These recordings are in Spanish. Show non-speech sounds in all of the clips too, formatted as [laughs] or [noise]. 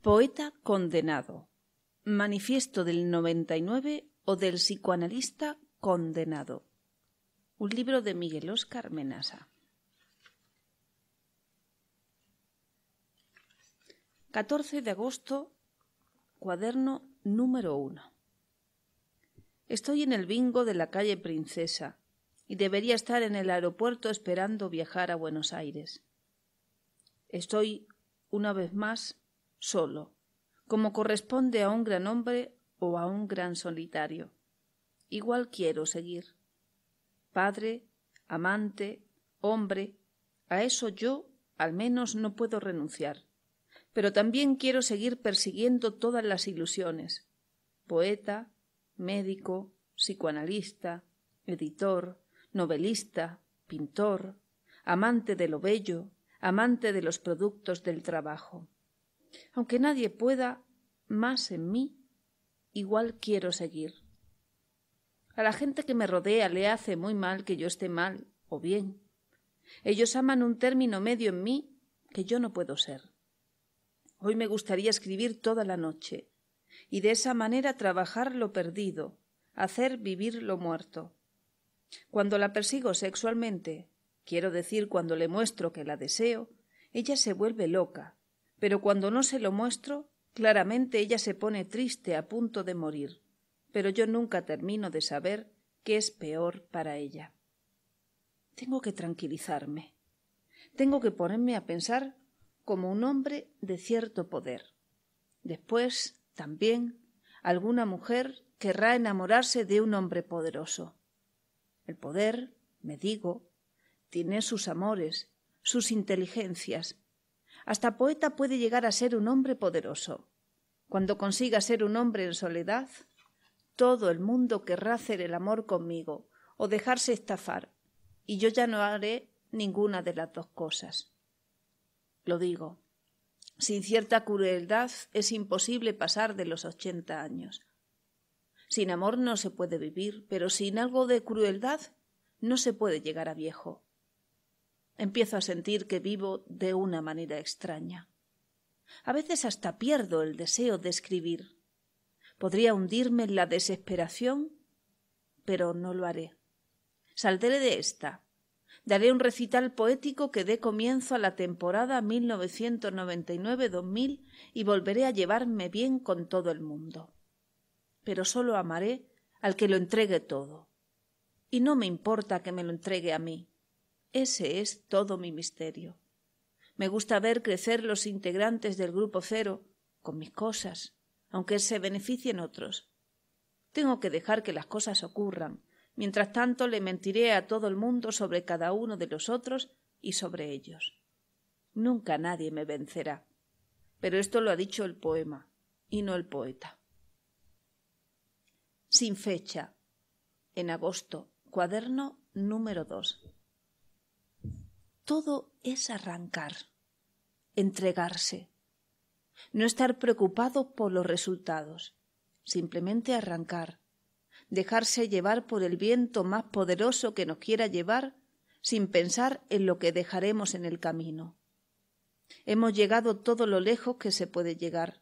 Poeta condenado. Manifiesto del 99 o del psicoanalista condenado. Un libro de Miguel Oscar Menasa. « 14 de agosto, cuaderno número 1. Estoy en el bingo de la calle Princesa y debería estar en el aeropuerto esperando viajar a Buenos Aires. Estoy, una vez más, solo, como corresponde a un gran hombre o a un gran solitario. Igual quiero seguir. Padre, amante, hombre, a eso yo al menos no puedo renunciar. Pero también quiero seguir persiguiendo todas las ilusiones. Poeta, médico, psicoanalista, editor, novelista, pintor, amante de lo bello, amante de los productos del trabajo. Aunque nadie pueda más en mí, igual quiero seguir. A la gente que me rodea le hace muy mal que yo esté mal o bien. Ellos aman un término medio en mí que yo no puedo ser. Hoy me gustaría escribir toda la noche y de esa manera trabajar lo perdido, hacer vivir lo muerto. Cuando la persigo sexualmente, quiero decir cuando le muestro que la deseo, ella se vuelve loca pero cuando no se lo muestro, claramente ella se pone triste a punto de morir, pero yo nunca termino de saber qué es peor para ella. Tengo que tranquilizarme. Tengo que ponerme a pensar como un hombre de cierto poder. Después, también, alguna mujer querrá enamorarse de un hombre poderoso. El poder, me digo, tiene sus amores, sus inteligencias, hasta poeta puede llegar a ser un hombre poderoso. Cuando consiga ser un hombre en soledad, todo el mundo querrá hacer el amor conmigo o dejarse estafar, y yo ya no haré ninguna de las dos cosas. Lo digo, sin cierta crueldad es imposible pasar de los ochenta años. Sin amor no se puede vivir, pero sin algo de crueldad no se puede llegar a viejo. Empiezo a sentir que vivo de una manera extraña. A veces hasta pierdo el deseo de escribir. Podría hundirme en la desesperación, pero no lo haré. Saldré de esta. Daré un recital poético que dé comienzo a la temporada 1999-2000 y volveré a llevarme bien con todo el mundo. Pero solo amaré al que lo entregue todo. Y no me importa que me lo entregue a mí. Ese es todo mi misterio. Me gusta ver crecer los integrantes del grupo cero con mis cosas, aunque se beneficien otros. Tengo que dejar que las cosas ocurran. Mientras tanto, le mentiré a todo el mundo sobre cada uno de los otros y sobre ellos. Nunca nadie me vencerá. Pero esto lo ha dicho el poema, y no el poeta. Sin fecha. En agosto. Cuaderno número 2 todo es arrancar, entregarse, no estar preocupado por los resultados, simplemente arrancar, dejarse llevar por el viento más poderoso que nos quiera llevar sin pensar en lo que dejaremos en el camino. Hemos llegado todo lo lejos que se puede llegar.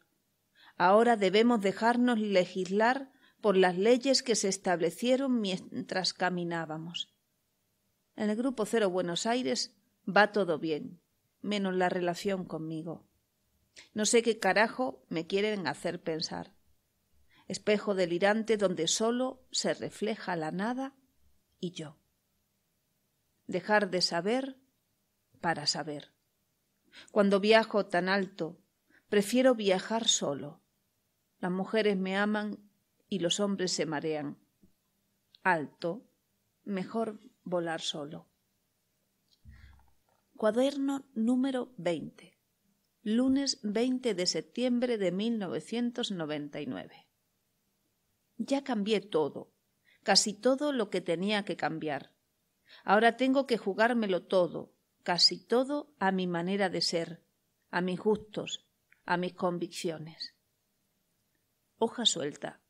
Ahora debemos dejarnos legislar por las leyes que se establecieron mientras caminábamos. En el Grupo Cero Buenos Aires Va todo bien, menos la relación conmigo. No sé qué carajo me quieren hacer pensar. Espejo delirante donde solo se refleja la nada y yo. Dejar de saber para saber. Cuando viajo tan alto, prefiero viajar solo. Las mujeres me aman y los hombres se marean. Alto, mejor volar solo. Cuaderno número 20. Lunes 20 de septiembre de 1999. Ya cambié todo, casi todo lo que tenía que cambiar. Ahora tengo que jugármelo todo, casi todo a mi manera de ser, a mis gustos, a mis convicciones. Hoja suelta,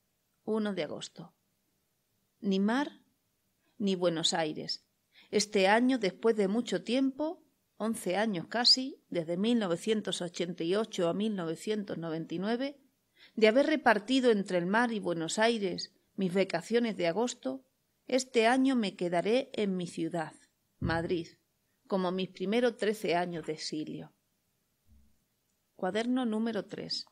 1 de agosto. Ni mar, ni Buenos Aires. Este año, después de mucho tiempo, Once años casi, desde 1988 a 1999, de haber repartido entre el mar y Buenos Aires mis vacaciones de agosto, este año me quedaré en mi ciudad, Madrid, como mis primeros trece años de exilio. Cuaderno número 3.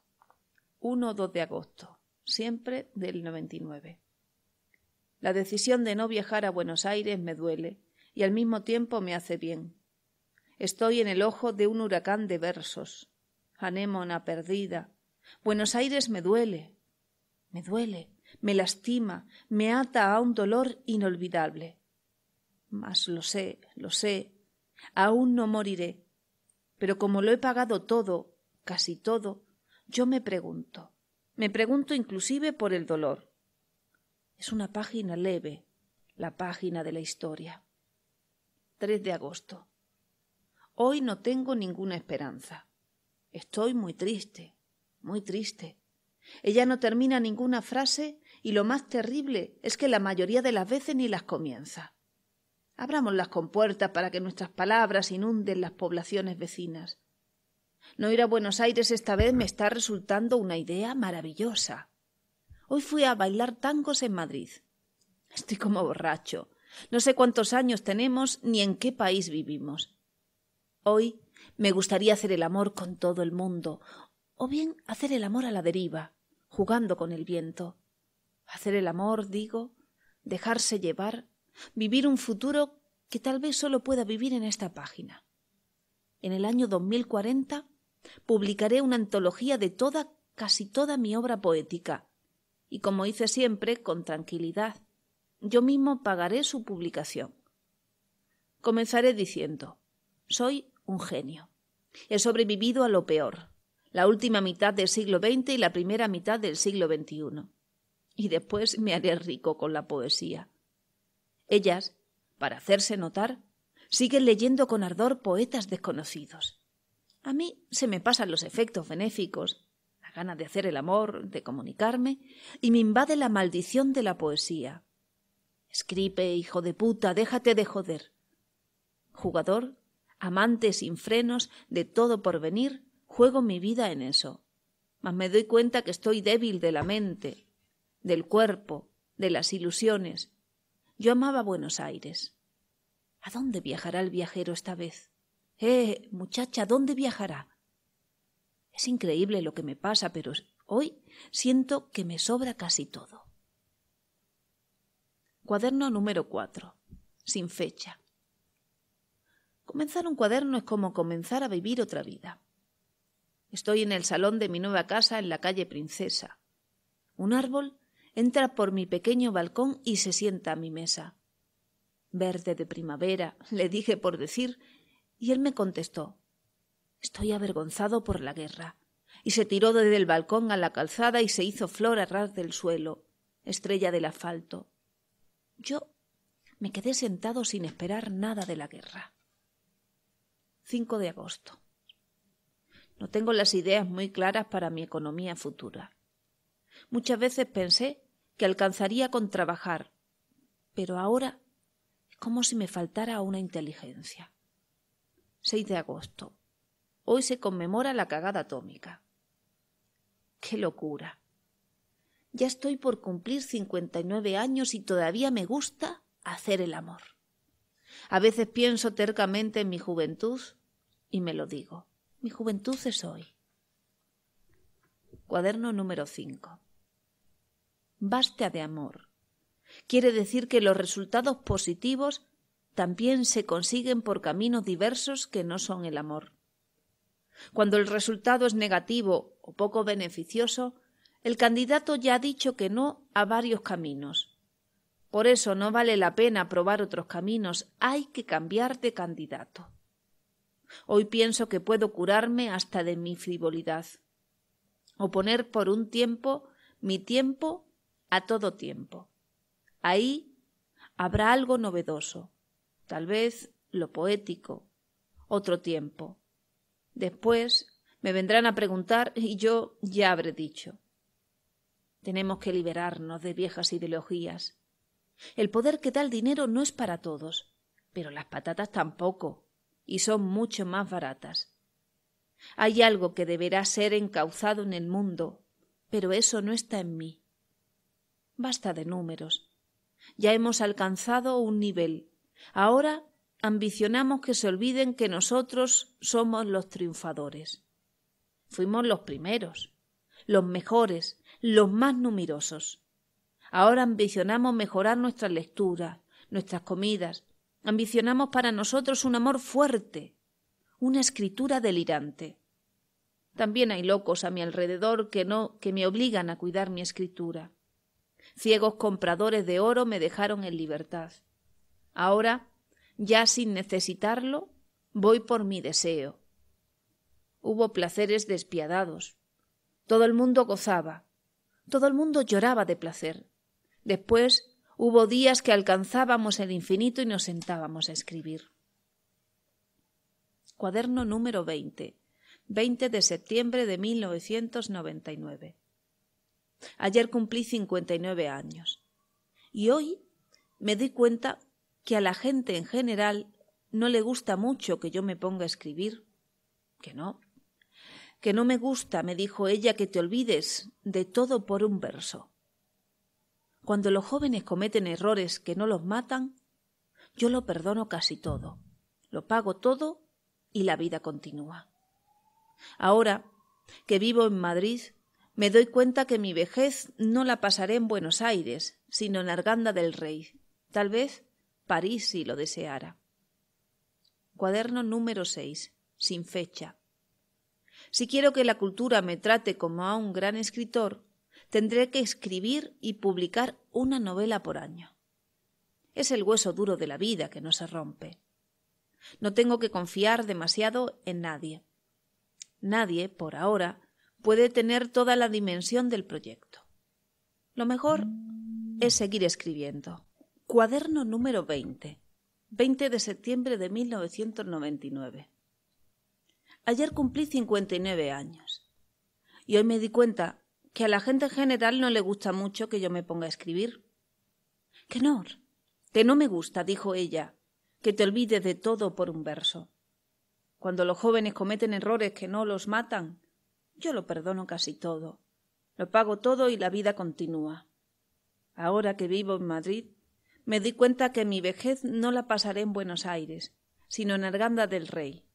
1 2 de agosto, siempre del 99. La decisión de no viajar a Buenos Aires me duele y al mismo tiempo me hace bien, Estoy en el ojo de un huracán de versos. Anémona perdida. Buenos Aires me duele. Me duele, me lastima, me ata a un dolor inolvidable. Mas lo sé, lo sé. Aún no moriré. Pero como lo he pagado todo, casi todo, yo me pregunto. Me pregunto inclusive por el dolor. Es una página leve, la página de la historia. 3 de agosto. Hoy no tengo ninguna esperanza. Estoy muy triste, muy triste. Ella no termina ninguna frase y lo más terrible es que la mayoría de las veces ni las comienza. Abramos las compuertas para que nuestras palabras inunden las poblaciones vecinas. No ir a Buenos Aires esta vez me está resultando una idea maravillosa. Hoy fui a bailar tangos en Madrid. Estoy como borracho. No sé cuántos años tenemos ni en qué país vivimos. Hoy me gustaría hacer el amor con todo el mundo, o bien hacer el amor a la deriva, jugando con el viento. Hacer el amor, digo, dejarse llevar, vivir un futuro que tal vez solo pueda vivir en esta página. En el año 2040 publicaré una antología de toda, casi toda mi obra poética, y como hice siempre, con tranquilidad, yo mismo pagaré su publicación. Comenzaré diciendo soy un genio. He sobrevivido a lo peor, la última mitad del siglo XX y la primera mitad del siglo XXI. Y después me haré rico con la poesía. Ellas, para hacerse notar, siguen leyendo con ardor poetas desconocidos. A mí se me pasan los efectos benéficos, la gana de hacer el amor, de comunicarme, y me invade la maldición de la poesía. Escribe, hijo de puta, déjate de joder. Jugador amante sin frenos de todo porvenir, juego mi vida en eso. Mas me doy cuenta que estoy débil de la mente, del cuerpo, de las ilusiones. Yo amaba Buenos Aires. ¿A dónde viajará el viajero esta vez? Eh, muchacha, ¿dónde viajará? Es increíble lo que me pasa, pero hoy siento que me sobra casi todo. Cuaderno número 4. Sin fecha. Comenzar un cuaderno es como comenzar a vivir otra vida. Estoy en el salón de mi nueva casa en la calle Princesa. Un árbol entra por mi pequeño balcón y se sienta a mi mesa. Verde de primavera, [laughs] le dije por decir, y él me contestó Estoy avergonzado por la guerra. Y se tiró desde el balcón a la calzada y se hizo flor a ras del suelo, estrella del asfalto. Yo me quedé sentado sin esperar nada de la guerra. 5 de agosto. No tengo las ideas muy claras para mi economía futura. Muchas veces pensé que alcanzaría con trabajar, pero ahora es como si me faltara una inteligencia. 6 de agosto. Hoy se conmemora la cagada atómica. ¡Qué locura! Ya estoy por cumplir 59 años y todavía me gusta hacer el amor. A veces pienso tercamente en mi juventud y me lo digo. Mi juventud es hoy. Cuaderno número 5. Basta de amor. Quiere decir que los resultados positivos también se consiguen por caminos diversos que no son el amor. Cuando el resultado es negativo o poco beneficioso, el candidato ya ha dicho que no a varios caminos por eso no vale la pena probar otros caminos, hay que cambiar de candidato. Hoy pienso que puedo curarme hasta de mi frivolidad, o poner por un tiempo mi tiempo a todo tiempo. Ahí habrá algo novedoso, tal vez lo poético, otro tiempo. Después me vendrán a preguntar y yo ya habré dicho. Tenemos que liberarnos de viejas ideologías, el poder que da el dinero no es para todos, pero las patatas tampoco, y son mucho más baratas. Hay algo que deberá ser encauzado en el mundo, pero eso no está en mí. Basta de números. Ya hemos alcanzado un nivel. Ahora ambicionamos que se olviden que nosotros somos los triunfadores. Fuimos los primeros, los mejores, los más numerosos. Ahora ambicionamos mejorar nuestras lecturas, nuestras comidas. Ambicionamos para nosotros un amor fuerte, una escritura delirante. También hay locos a mi alrededor que no que me obligan a cuidar mi escritura. Ciegos compradores de oro me dejaron en libertad. Ahora, ya sin necesitarlo, voy por mi deseo. Hubo placeres despiadados. Todo el mundo gozaba. Todo el mundo lloraba de placer. Después hubo días que alcanzábamos el infinito y nos sentábamos a escribir. Cuaderno número 20, 20 de septiembre de 1999. Ayer cumplí 59 años y hoy me di cuenta que a la gente en general no le gusta mucho que yo me ponga a escribir, que no, que no me gusta, me dijo ella, que te olvides de todo por un verso. Cuando los jóvenes cometen errores que no los matan, yo lo perdono casi todo, lo pago todo y la vida continúa. Ahora que vivo en Madrid, me doy cuenta que mi vejez no la pasaré en Buenos Aires, sino en Arganda del Rey, tal vez París si lo deseara. Cuaderno número 6, sin fecha. Si quiero que la cultura me trate como a un gran escritor, tendré que escribir y publicar una novela por año. Es el hueso duro de la vida que no se rompe. No tengo que confiar demasiado en nadie. Nadie, por ahora, puede tener toda la dimensión del proyecto. Lo mejor es seguir escribiendo. Cuaderno número 20, 20 de septiembre de 1999. Ayer cumplí 59 años y hoy me di cuenta que a la gente en general no le gusta mucho que yo me ponga a escribir. Que no, que no me gusta, dijo ella, que te olvides de todo por un verso. Cuando los jóvenes cometen errores que no los matan, yo lo perdono casi todo. Lo pago todo y la vida continúa. Ahora que vivo en Madrid, me di cuenta que mi vejez no la pasaré en Buenos Aires, sino en Arganda del Rey.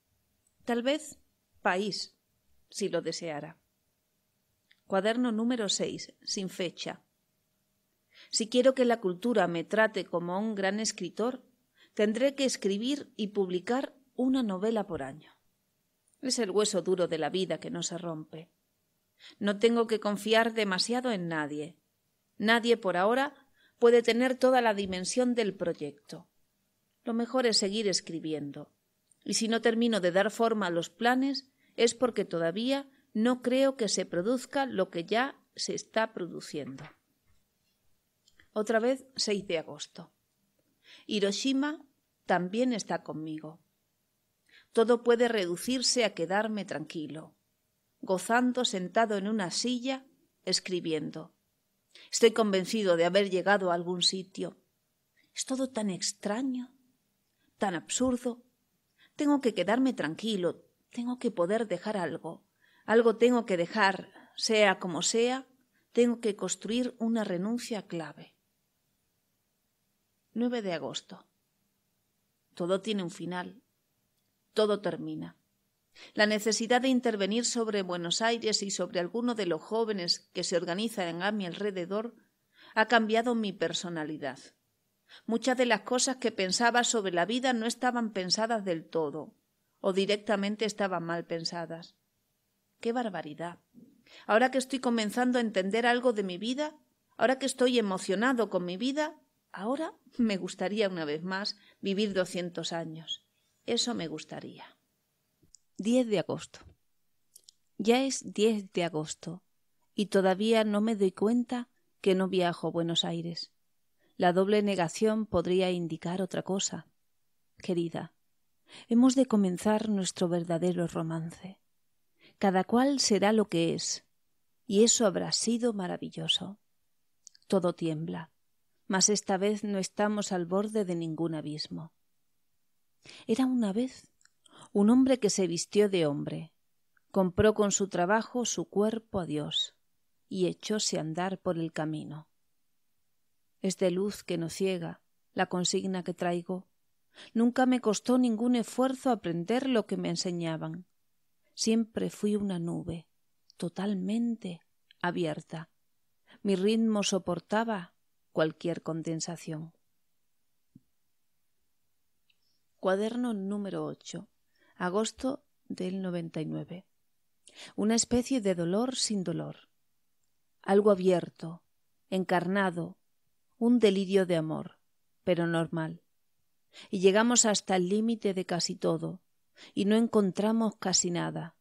Tal vez país, si lo deseara. Cuaderno número 6, sin fecha. Si quiero que la cultura me trate como un gran escritor, tendré que escribir y publicar una novela por año. Es el hueso duro de la vida que no se rompe. No tengo que confiar demasiado en nadie. Nadie por ahora puede tener toda la dimensión del proyecto. Lo mejor es seguir escribiendo. Y si no termino de dar forma a los planes, es porque todavía no creo que se produzca lo que ya se está produciendo. Otra vez 6 de agosto. Hiroshima también está conmigo. Todo puede reducirse a quedarme tranquilo, gozando sentado en una silla, escribiendo. Estoy convencido de haber llegado a algún sitio. Es todo tan extraño, tan absurdo. Tengo que quedarme tranquilo, tengo que poder dejar algo, algo tengo que dejar, sea como sea, tengo que construir una renuncia clave. 9 de agosto. Todo tiene un final. Todo termina. La necesidad de intervenir sobre Buenos Aires y sobre alguno de los jóvenes que se organizan a mi alrededor ha cambiado mi personalidad. Muchas de las cosas que pensaba sobre la vida no estaban pensadas del todo, o directamente estaban mal pensadas. ¡Qué barbaridad! Ahora que estoy comenzando a entender algo de mi vida, ahora que estoy emocionado con mi vida, ahora me gustaría una vez más vivir doscientos años. Eso me gustaría. 10 de agosto. Ya es 10 de agosto y todavía no me doy cuenta que no viajo a Buenos Aires. La doble negación podría indicar otra cosa. Querida, hemos de comenzar nuestro verdadero romance. Cada cual será lo que es, y eso habrá sido maravilloso. Todo tiembla, mas esta vez no estamos al borde de ningún abismo. Era una vez un hombre que se vistió de hombre, compró con su trabajo su cuerpo a Dios y echóse a andar por el camino. Es de luz que no ciega la consigna que traigo. Nunca me costó ningún esfuerzo aprender lo que me enseñaban. Siempre fui una nube, totalmente abierta. Mi ritmo soportaba cualquier condensación. Cuaderno número 8. Agosto del 99. Una especie de dolor sin dolor. Algo abierto, encarnado, un delirio de amor, pero normal. Y llegamos hasta el límite de casi todo, y no encontramos casi nada.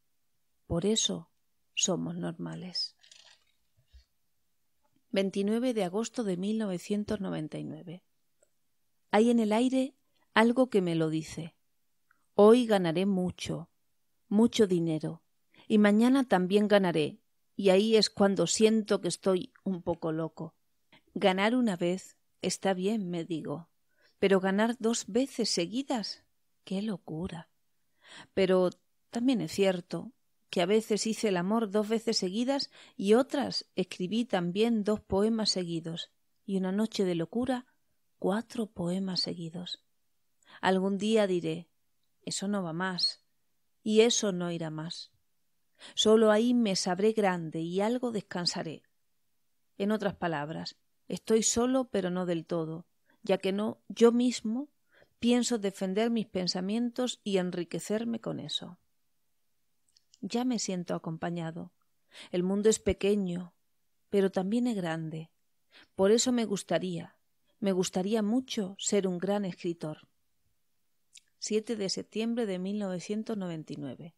Por eso somos normales. 29 de agosto de 1999. Hay en el aire algo que me lo dice. Hoy ganaré mucho, mucho dinero, y mañana también ganaré, y ahí es cuando siento que estoy un poco loco. Ganar una vez está bien, me digo, pero ganar dos veces seguidas, qué locura. Pero también es cierto que a veces hice el amor dos veces seguidas y otras escribí también dos poemas seguidos y una noche de locura cuatro poemas seguidos. Algún día diré eso no va más y eso no irá más. Solo ahí me sabré grande y algo descansaré. En otras palabras, estoy solo pero no del todo, ya que no yo mismo Pienso defender mis pensamientos y enriquecerme con eso. Ya me siento acompañado. El mundo es pequeño, pero también es grande. Por eso me gustaría, me gustaría mucho ser un gran escritor. 7 de septiembre de 1999.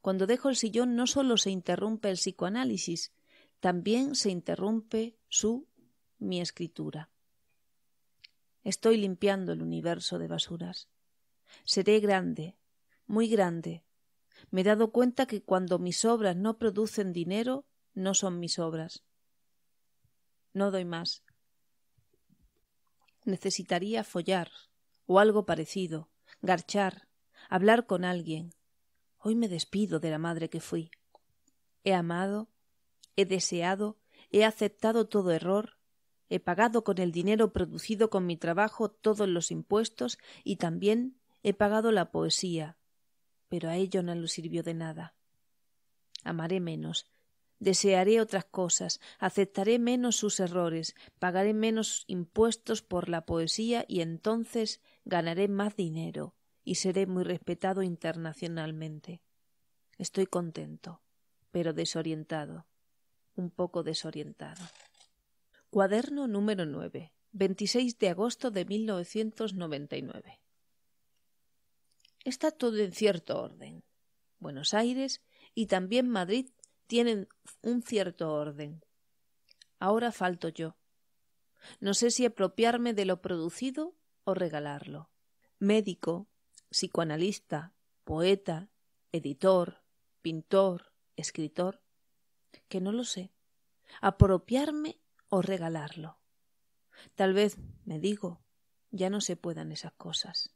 Cuando dejo el sillón no solo se interrumpe el psicoanálisis, también se interrumpe su mi escritura. Estoy limpiando el universo de basuras. Seré grande, muy grande. Me he dado cuenta que cuando mis obras no producen dinero, no son mis obras. No doy más. Necesitaría follar, o algo parecido, garchar, hablar con alguien. Hoy me despido de la madre que fui. He amado, he deseado, he aceptado todo error, He pagado con el dinero producido con mi trabajo todos los impuestos y también he pagado la poesía, pero a ello no le sirvió de nada. Amaré menos, desearé otras cosas, aceptaré menos sus errores, pagaré menos impuestos por la poesía y entonces ganaré más dinero y seré muy respetado internacionalmente. Estoy contento, pero desorientado, un poco desorientado. Cuaderno número 9, 26 de agosto de 1999. Está todo en cierto orden. Buenos Aires y también Madrid tienen un cierto orden. Ahora falto yo. No sé si apropiarme de lo producido o regalarlo. Médico, psicoanalista, poeta, editor, pintor, escritor, que no lo sé. Apropiarme o regalarlo. Tal vez, me digo, ya no se puedan esas cosas.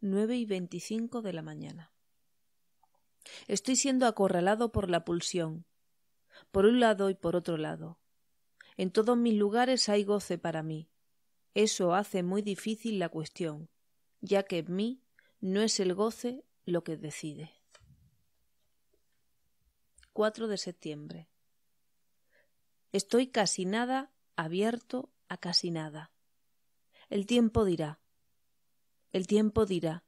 9 y 25 de la mañana. Estoy siendo acorralado por la pulsión, por un lado y por otro lado. En todos mis lugares hay goce para mí. Eso hace muy difícil la cuestión, ya que en mí no es el goce lo que decide. 4 de septiembre. Estoy casi nada, abierto a casi nada. El tiempo dirá. El tiempo dirá.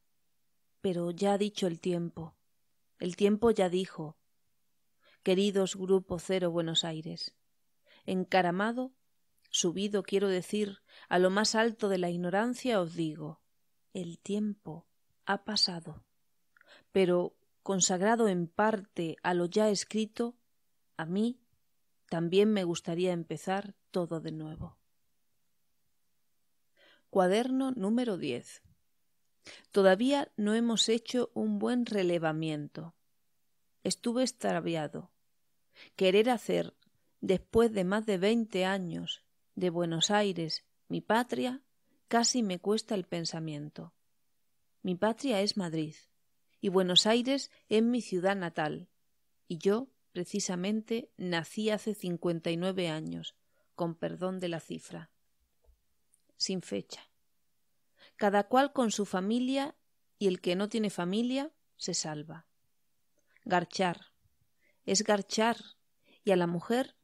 Pero ya ha dicho el tiempo. El tiempo ya dijo. Queridos Grupo Cero Buenos Aires. Encaramado, subido, quiero decir, a lo más alto de la ignorancia os digo. El tiempo ha pasado. Pero, consagrado en parte a lo ya escrito, a mí también me gustaría empezar todo de nuevo. Cuaderno número 10. Todavía no hemos hecho un buen relevamiento. Estuve extraviado. Querer hacer, después de más de veinte años, de Buenos Aires, mi patria, casi me cuesta el pensamiento. Mi patria es Madrid, y Buenos Aires es mi ciudad natal, y yo precisamente, nací hace cincuenta y nueve años, con perdón de la cifra. Sin fecha. Cada cual con su familia y el que no tiene familia se salva. Garchar. Es garchar. Y a la mujer,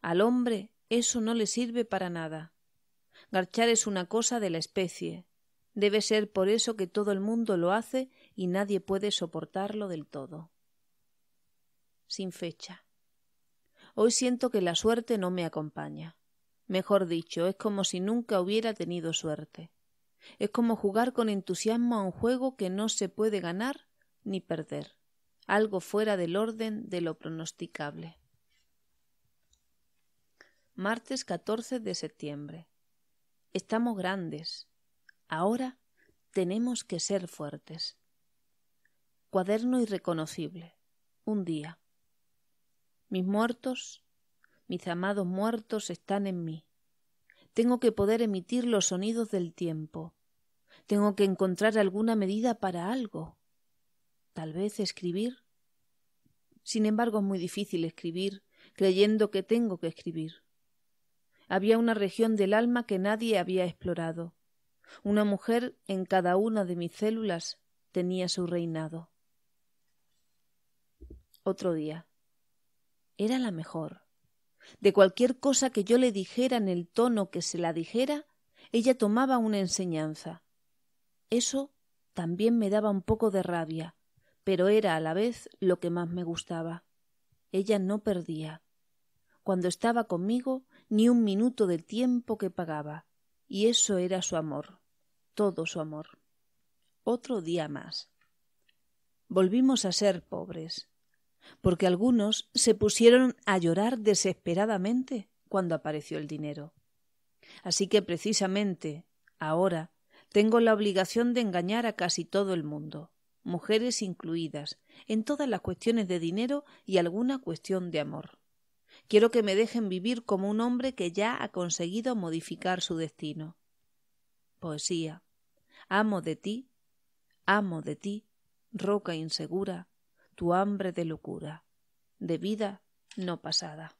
al hombre, eso no le sirve para nada. Garchar es una cosa de la especie. Debe ser por eso que todo el mundo lo hace y nadie puede soportarlo del todo sin fecha. Hoy siento que la suerte no me acompaña. Mejor dicho, es como si nunca hubiera tenido suerte. Es como jugar con entusiasmo a un juego que no se puede ganar ni perder, algo fuera del orden de lo pronosticable. Martes 14 de septiembre. Estamos grandes. Ahora tenemos que ser fuertes. Cuaderno irreconocible. Un día. Mis muertos, mis amados muertos están en mí. Tengo que poder emitir los sonidos del tiempo. Tengo que encontrar alguna medida para algo. Tal vez escribir. Sin embargo, es muy difícil escribir creyendo que tengo que escribir. Había una región del alma que nadie había explorado. Una mujer en cada una de mis células tenía su reinado. Otro día. Era la mejor. De cualquier cosa que yo le dijera en el tono que se la dijera, ella tomaba una enseñanza. Eso también me daba un poco de rabia, pero era a la vez lo que más me gustaba. Ella no perdía. Cuando estaba conmigo, ni un minuto del tiempo que pagaba, y eso era su amor, todo su amor. Otro día más. Volvimos a ser pobres porque algunos se pusieron a llorar desesperadamente cuando apareció el dinero. Así que precisamente ahora tengo la obligación de engañar a casi todo el mundo, mujeres incluidas, en todas las cuestiones de dinero y alguna cuestión de amor. Quiero que me dejen vivir como un hombre que ya ha conseguido modificar su destino. Poesía. Amo de ti, amo de ti, roca insegura, tu hambre de locura, de vida no pasada.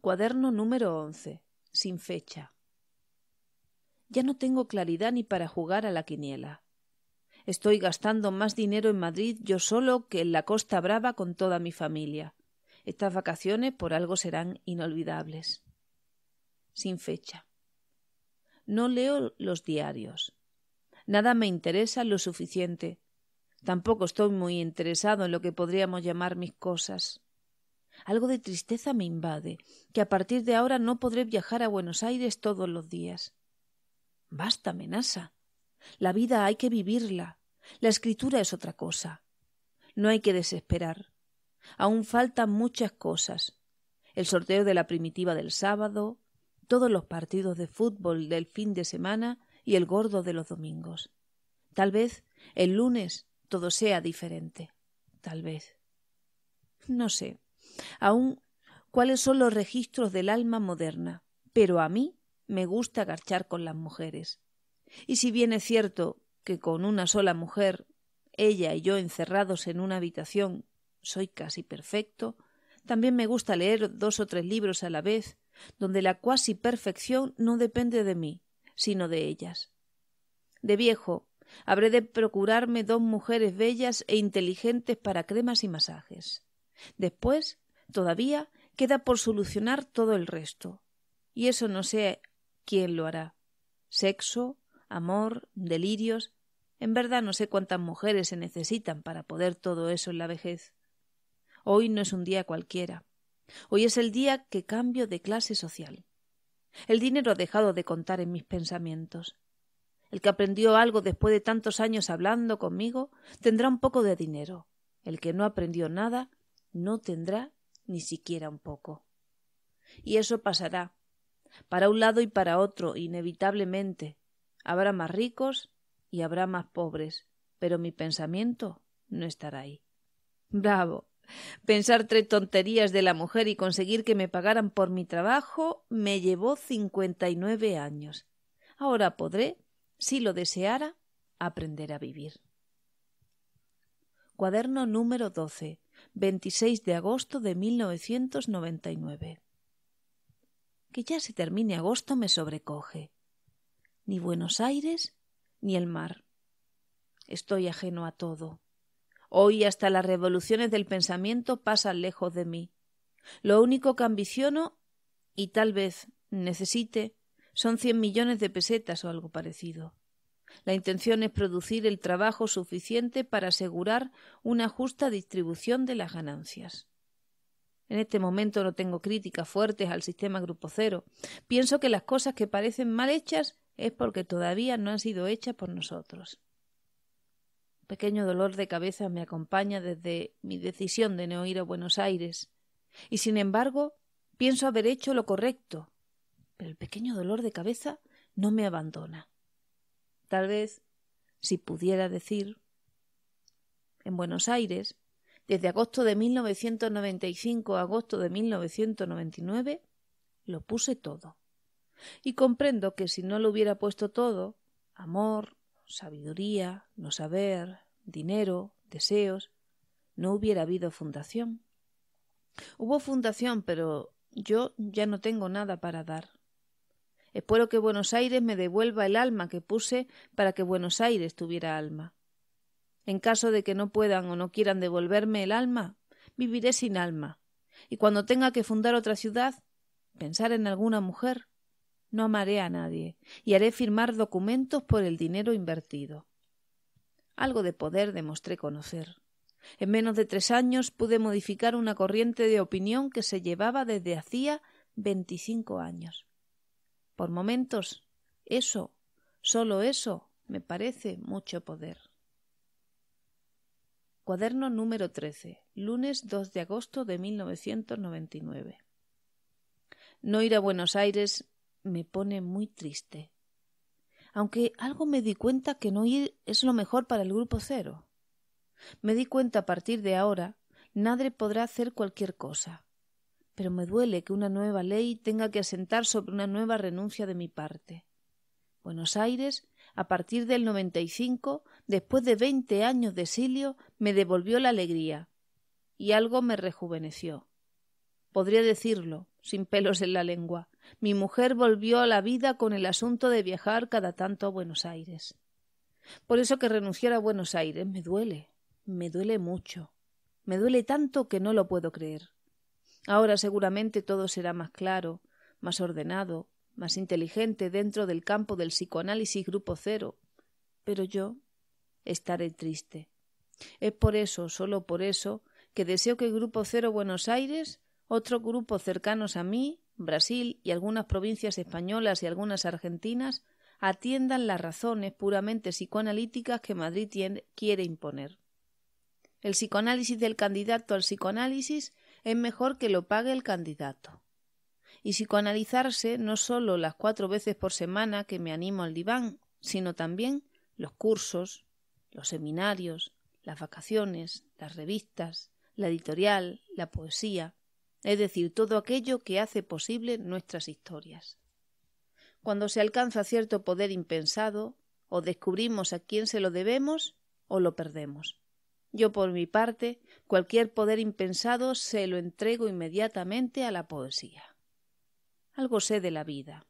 Cuaderno número 11, sin fecha. Ya no tengo claridad ni para jugar a la quiniela. Estoy gastando más dinero en Madrid yo solo que en la Costa Brava con toda mi familia. Estas vacaciones por algo serán inolvidables. Sin fecha. No leo los diarios. Nada me interesa lo suficiente Tampoco estoy muy interesado en lo que podríamos llamar mis cosas. Algo de tristeza me invade, que a partir de ahora no podré viajar a Buenos Aires todos los días. Basta amenaza. La vida hay que vivirla. La escritura es otra cosa. No hay que desesperar. Aún faltan muchas cosas. El sorteo de la primitiva del sábado, todos los partidos de fútbol del fin de semana y el gordo de los domingos. Tal vez el lunes todo sea diferente, tal vez. No sé aún cuáles son los registros del alma moderna, pero a mí me gusta garchar con las mujeres. Y si bien es cierto que con una sola mujer, ella y yo encerrados en una habitación, soy casi perfecto, también me gusta leer dos o tres libros a la vez, donde la cuasi perfección no depende de mí, sino de ellas. De viejo, Habré de procurarme dos mujeres bellas e inteligentes para cremas y masajes. Después, todavía, queda por solucionar todo el resto. Y eso no sé quién lo hará. Sexo, amor, delirios. En verdad no sé cuántas mujeres se necesitan para poder todo eso en la vejez. Hoy no es un día cualquiera. Hoy es el día que cambio de clase social. El dinero ha dejado de contar en mis pensamientos. El que aprendió algo después de tantos años hablando conmigo tendrá un poco de dinero. El que no aprendió nada no tendrá ni siquiera un poco. Y eso pasará, para un lado y para otro, inevitablemente. Habrá más ricos y habrá más pobres, pero mi pensamiento no estará ahí. Bravo. Pensar tres tonterías de la mujer y conseguir que me pagaran por mi trabajo me llevó cincuenta y nueve años. Ahora podré si lo deseara, aprender a vivir. Cuaderno número 12, 26 de agosto de 1999. Que ya se termine agosto me sobrecoge. Ni Buenos Aires ni el mar. Estoy ajeno a todo. Hoy hasta las revoluciones del pensamiento pasan lejos de mí. Lo único que ambiciono y tal vez necesite son cien millones de pesetas o algo parecido. La intención es producir el trabajo suficiente para asegurar una justa distribución de las ganancias. En este momento no tengo críticas fuertes al sistema Grupo Cero. Pienso que las cosas que parecen mal hechas es porque todavía no han sido hechas por nosotros. pequeño dolor de cabeza me acompaña desde mi decisión de no ir a Buenos Aires, y sin embargo pienso haber hecho lo correcto, pero el pequeño dolor de cabeza no me abandona. Tal vez, si pudiera decir, en Buenos Aires, desde agosto de 1995 a agosto de 1999, lo puse todo. Y comprendo que si no lo hubiera puesto todo, amor, sabiduría, no saber, dinero, deseos, no hubiera habido fundación. Hubo fundación, pero yo ya no tengo nada para dar. Espero que Buenos Aires me devuelva el alma que puse para que Buenos Aires tuviera alma. En caso de que no puedan o no quieran devolverme el alma, viviré sin alma. Y cuando tenga que fundar otra ciudad, pensar en alguna mujer, no amaré a nadie y haré firmar documentos por el dinero invertido. Algo de poder demostré conocer. En menos de tres años pude modificar una corriente de opinión que se llevaba desde hacía veinticinco años. Por momentos, eso, solo eso, me parece mucho poder. Cuaderno número 13, lunes 2 de agosto de 1999. No ir a Buenos Aires me pone muy triste. Aunque algo me di cuenta que no ir es lo mejor para el grupo cero. Me di cuenta a partir de ahora, nadie podrá hacer cualquier cosa pero me duele que una nueva ley tenga que asentar sobre una nueva renuncia de mi parte. Buenos Aires, a partir del 95, después de veinte años de exilio, me devolvió la alegría y algo me rejuveneció. Podría decirlo, sin pelos en la lengua. Mi mujer volvió a la vida con el asunto de viajar cada tanto a Buenos Aires. Por eso que renunciar a Buenos Aires me duele, me duele mucho, me duele tanto que no lo puedo creer. Ahora seguramente todo será más claro, más ordenado, más inteligente dentro del campo del psicoanálisis grupo cero. Pero yo estaré triste. Es por eso, solo por eso, que deseo que el Grupo Cero Buenos Aires, otros grupo cercanos a mí, Brasil y algunas provincias españolas y algunas argentinas, atiendan las razones puramente psicoanalíticas que Madrid quiere imponer. El psicoanálisis del candidato al psicoanálisis es mejor que lo pague el candidato. Y psicoanalizarse no solo las cuatro veces por semana que me animo al diván, sino también los cursos, los seminarios, las vacaciones, las revistas, la editorial, la poesía, es decir, todo aquello que hace posible nuestras historias. Cuando se alcanza cierto poder impensado, o descubrimos a quién se lo debemos o lo perdemos. Yo, por mi parte, cualquier poder impensado se lo entrego inmediatamente a la poesía. Algo sé de la vida,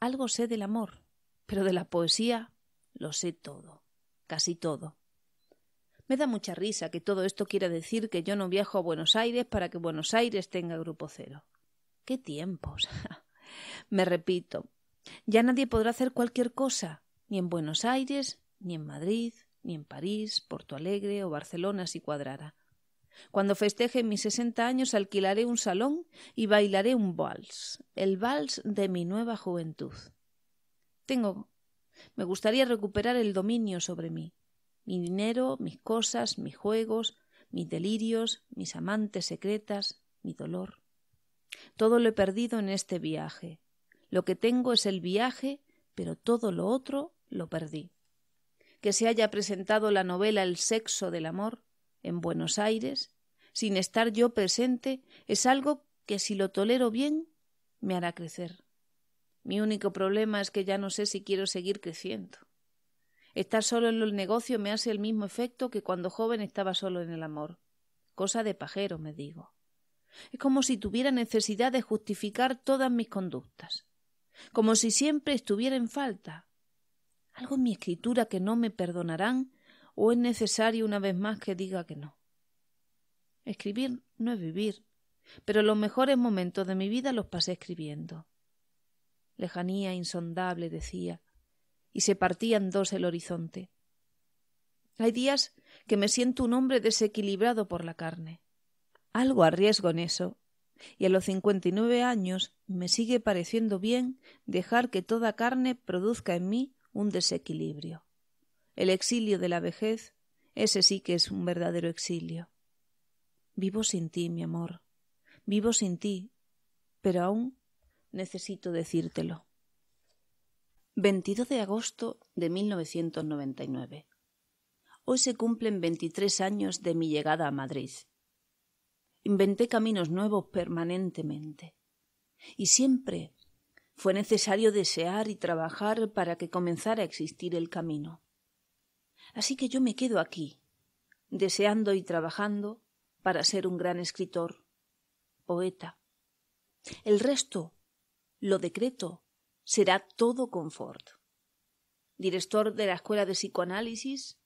algo sé del amor, pero de la poesía lo sé todo, casi todo. Me da mucha risa que todo esto quiera decir que yo no viajo a Buenos Aires para que Buenos Aires tenga grupo cero. ¡Qué tiempos! [laughs] Me repito, ya nadie podrá hacer cualquier cosa, ni en Buenos Aires, ni en Madrid, ni en París, Porto Alegre o Barcelona si cuadrara. Cuando festeje mis sesenta años alquilaré un salón y bailaré un vals, el vals de mi nueva juventud. Tengo. Me gustaría recuperar el dominio sobre mí, mi dinero, mis cosas, mis juegos, mis delirios, mis amantes secretas, mi dolor. Todo lo he perdido en este viaje. Lo que tengo es el viaje, pero todo lo otro lo perdí que se haya presentado la novela El sexo del amor en Buenos Aires, sin estar yo presente, es algo que si lo tolero bien, me hará crecer. Mi único problema es que ya no sé si quiero seguir creciendo. Estar solo en el negocio me hace el mismo efecto que cuando joven estaba solo en el amor. Cosa de pajero, me digo. Es como si tuviera necesidad de justificar todas mis conductas, como si siempre estuviera en falta, algo en mi escritura que no me perdonarán o es necesario una vez más que diga que no. Escribir no es vivir, pero los mejores momentos de mi vida los pasé escribiendo. Lejanía insondable, decía, y se partían dos el horizonte. Hay días que me siento un hombre desequilibrado por la carne. Algo arriesgo en eso, y a los cincuenta y nueve años me sigue pareciendo bien dejar que toda carne produzca en mí un desequilibrio. El exilio de la vejez, ese sí que es un verdadero exilio. Vivo sin ti, mi amor. Vivo sin ti, pero aún necesito decírtelo. 22 de agosto de 1999. Hoy se cumplen 23 años de mi llegada a Madrid. Inventé caminos nuevos permanentemente y siempre fue necesario desear y trabajar para que comenzara a existir el camino. Así que yo me quedo aquí, deseando y trabajando para ser un gran escritor, poeta. El resto, lo decreto, será todo confort. Director de la Escuela de Psicoanálisis,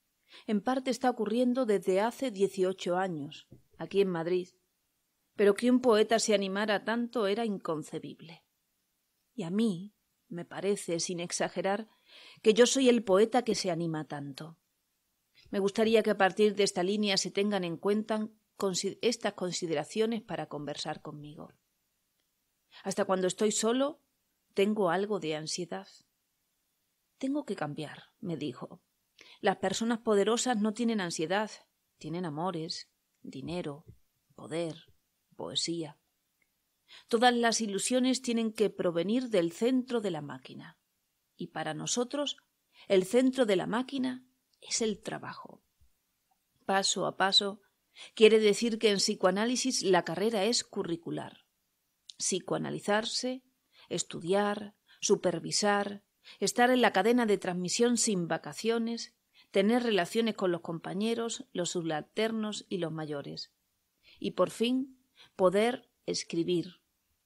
en parte está ocurriendo desde hace dieciocho años, aquí en Madrid, pero que un poeta se animara tanto era inconcebible. Y a mí me parece, sin exagerar, que yo soy el poeta que se anima tanto. Me gustaría que a partir de esta línea se tengan en cuenta estas consideraciones para conversar conmigo. Hasta cuando estoy solo, tengo algo de ansiedad. Tengo que cambiar, me dijo. Las personas poderosas no tienen ansiedad, tienen amores, dinero, poder, poesía. Todas las ilusiones tienen que provenir del centro de la máquina. Y para nosotros, el centro de la máquina es el trabajo. Paso a paso, quiere decir que en psicoanálisis la carrera es curricular. Psicoanalizarse, estudiar, supervisar, estar en la cadena de transmisión sin vacaciones, tener relaciones con los compañeros, los subalternos y los mayores. Y por fin, poder escribir,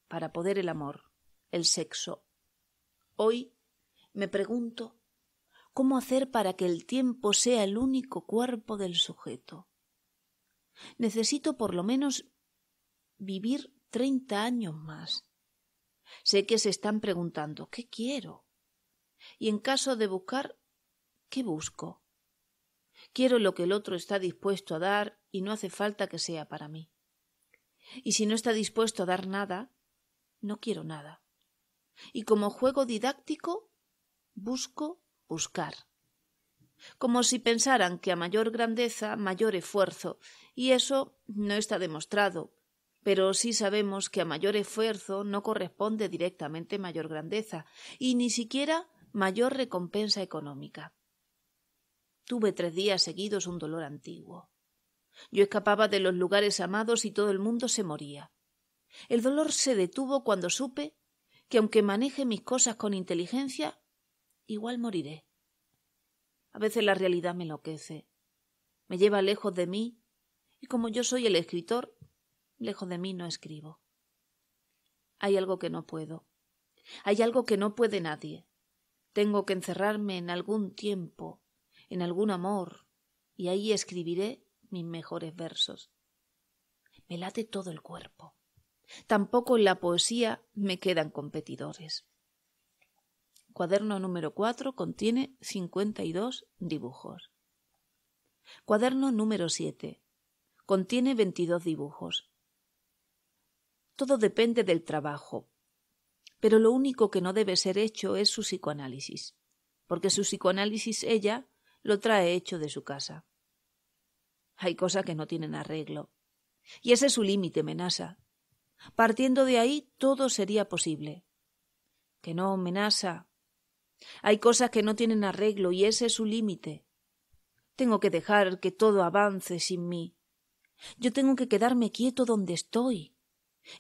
para poder el amor, el sexo. Hoy me pregunto cómo hacer para que el tiempo sea el único cuerpo del sujeto. Necesito por lo menos vivir treinta años más. Sé que se están preguntando ¿qué quiero? Y en caso de buscar, ¿qué busco? Quiero lo que el otro está dispuesto a dar y no hace falta que sea para mí. Y si no está dispuesto a dar nada, no quiero nada. Y como juego didáctico, busco buscar. Como si pensaran que a mayor grandeza, mayor esfuerzo, y eso no está demostrado, pero sí sabemos que a mayor esfuerzo no corresponde directamente mayor grandeza, y ni siquiera mayor recompensa económica. Tuve tres días seguidos un dolor antiguo. Yo escapaba de los lugares amados y todo el mundo se moría. El dolor se detuvo cuando supe que aunque maneje mis cosas con inteligencia, igual moriré. A veces la realidad me enloquece, me lleva lejos de mí, y como yo soy el escritor, lejos de mí no escribo. Hay algo que no puedo. Hay algo que no puede nadie. Tengo que encerrarme en algún tiempo, en algún amor, y ahí escribiré mis mejores versos. Me late todo el cuerpo. Tampoco en la poesía me quedan competidores. Cuaderno número 4 contiene 52 dibujos. Cuaderno número 7 contiene 22 dibujos. Todo depende del trabajo, pero lo único que no debe ser hecho es su psicoanálisis, porque su psicoanálisis ella lo trae hecho de su casa. Hay cosas que no tienen arreglo. Y ese es su límite, amenaza. Partiendo de ahí, todo sería posible. Que no, amenaza. Hay cosas que no tienen arreglo y ese es su límite. Tengo que dejar que todo avance sin mí. Yo tengo que quedarme quieto donde estoy.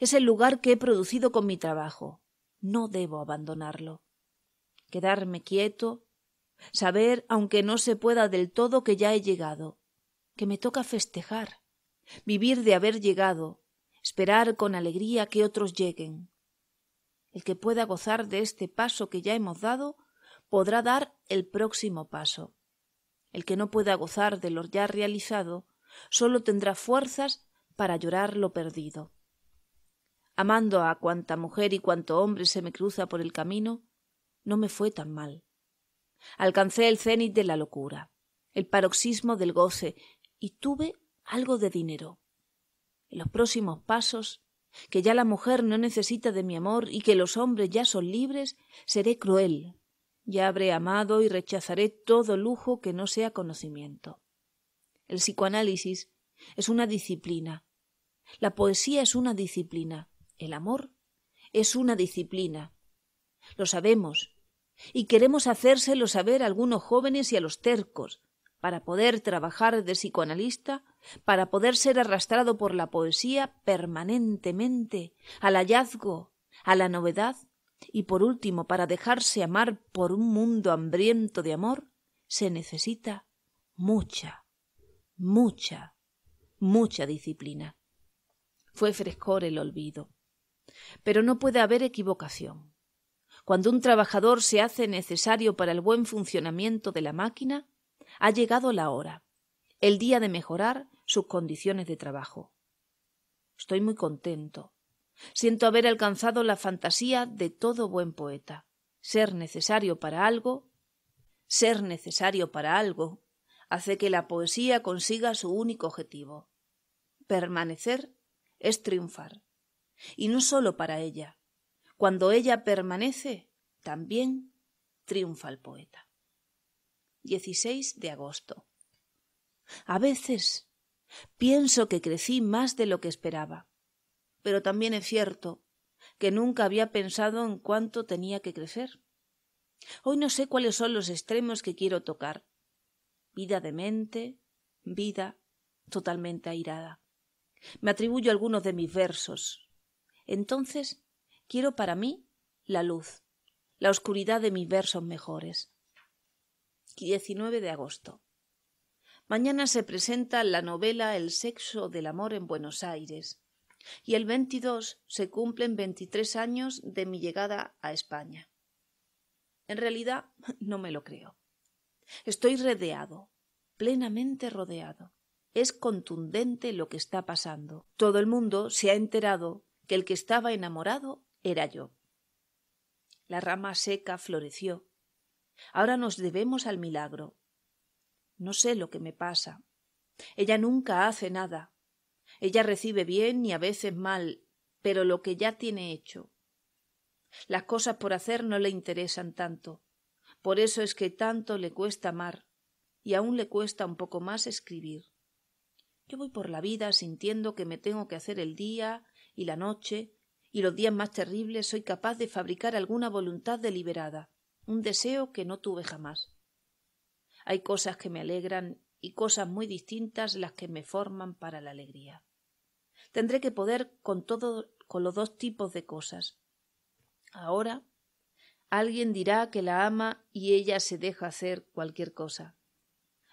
Es el lugar que he producido con mi trabajo. No debo abandonarlo. Quedarme quieto, saber, aunque no se pueda del todo, que ya he llegado, que me toca festejar, vivir de haber llegado, esperar con alegría que otros lleguen. El que pueda gozar de este paso que ya hemos dado, podrá dar el próximo paso. El que no pueda gozar de lo ya realizado, sólo tendrá fuerzas para llorar lo perdido. Amando a cuanta mujer y cuanto hombre se me cruza por el camino, no me fue tan mal. Alcancé el cenit de la locura, el paroxismo del goce, y tuve algo de dinero. En los próximos pasos, que ya la mujer no necesita de mi amor y que los hombres ya son libres, seré cruel. Ya habré amado y rechazaré todo lujo que no sea conocimiento. El psicoanálisis es una disciplina. La poesía es una disciplina. El amor es una disciplina. Lo sabemos. Y queremos hacérselo saber a algunos jóvenes y a los tercos, para poder trabajar de psicoanalista, para poder ser arrastrado por la poesía permanentemente, al hallazgo, a la novedad, y por último, para dejarse amar por un mundo hambriento de amor, se necesita mucha, mucha, mucha disciplina. Fue frescor el olvido. Pero no puede haber equivocación. Cuando un trabajador se hace necesario para el buen funcionamiento de la máquina, ha llegado la hora, el día de mejorar sus condiciones de trabajo. Estoy muy contento. Siento haber alcanzado la fantasía de todo buen poeta. Ser necesario para algo, ser necesario para algo, hace que la poesía consiga su único objetivo. Permanecer es triunfar. Y no solo para ella. Cuando ella permanece, también triunfa el poeta. 16 de agosto. A veces pienso que crecí más de lo que esperaba, pero también es cierto que nunca había pensado en cuánto tenía que crecer. Hoy no sé cuáles son los extremos que quiero tocar. Vida de mente, vida totalmente airada. Me atribuyo algunos de mis versos. Entonces, quiero para mí la luz, la oscuridad de mis versos mejores. 19 de agosto. Mañana se presenta la novela El sexo del amor en Buenos Aires y el 22 se cumplen 23 años de mi llegada a España. En realidad [laughs] no me lo creo. Estoy rodeado, plenamente rodeado. Es contundente lo que está pasando. Todo el mundo se ha enterado que el que estaba enamorado era yo. La rama seca floreció Ahora nos debemos al milagro. No sé lo que me pasa. Ella nunca hace nada. Ella recibe bien y a veces mal, pero lo que ya tiene hecho. Las cosas por hacer no le interesan tanto. Por eso es que tanto le cuesta amar y aún le cuesta un poco más escribir. Yo voy por la vida sintiendo que me tengo que hacer el día y la noche, y los días más terribles soy capaz de fabricar alguna voluntad deliberada un deseo que no tuve jamás. Hay cosas que me alegran y cosas muy distintas las que me forman para la alegría. Tendré que poder con todo con los dos tipos de cosas. Ahora alguien dirá que la ama y ella se deja hacer cualquier cosa,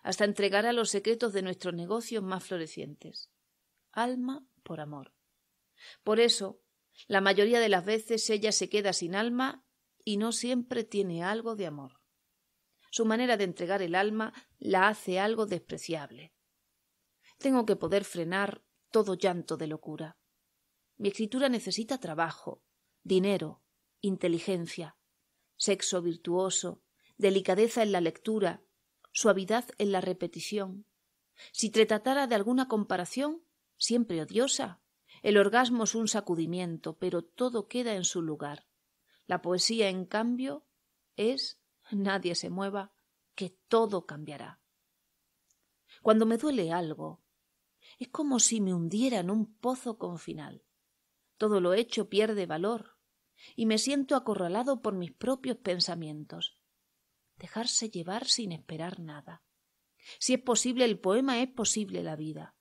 hasta entregar a los secretos de nuestros negocios más florecientes. Alma por amor. Por eso, la mayoría de las veces ella se queda sin alma y no siempre tiene algo de amor. Su manera de entregar el alma la hace algo despreciable. Tengo que poder frenar todo llanto de locura. Mi escritura necesita trabajo, dinero, inteligencia, sexo virtuoso, delicadeza en la lectura, suavidad en la repetición. Si te tratara de alguna comparación, siempre odiosa, el orgasmo es un sacudimiento, pero todo queda en su lugar. La poesía, en cambio, es nadie se mueva, que todo cambiará. Cuando me duele algo, es como si me hundiera en un pozo confinal. Todo lo hecho pierde valor y me siento acorralado por mis propios pensamientos. Dejarse llevar sin esperar nada. Si es posible el poema, es posible la vida.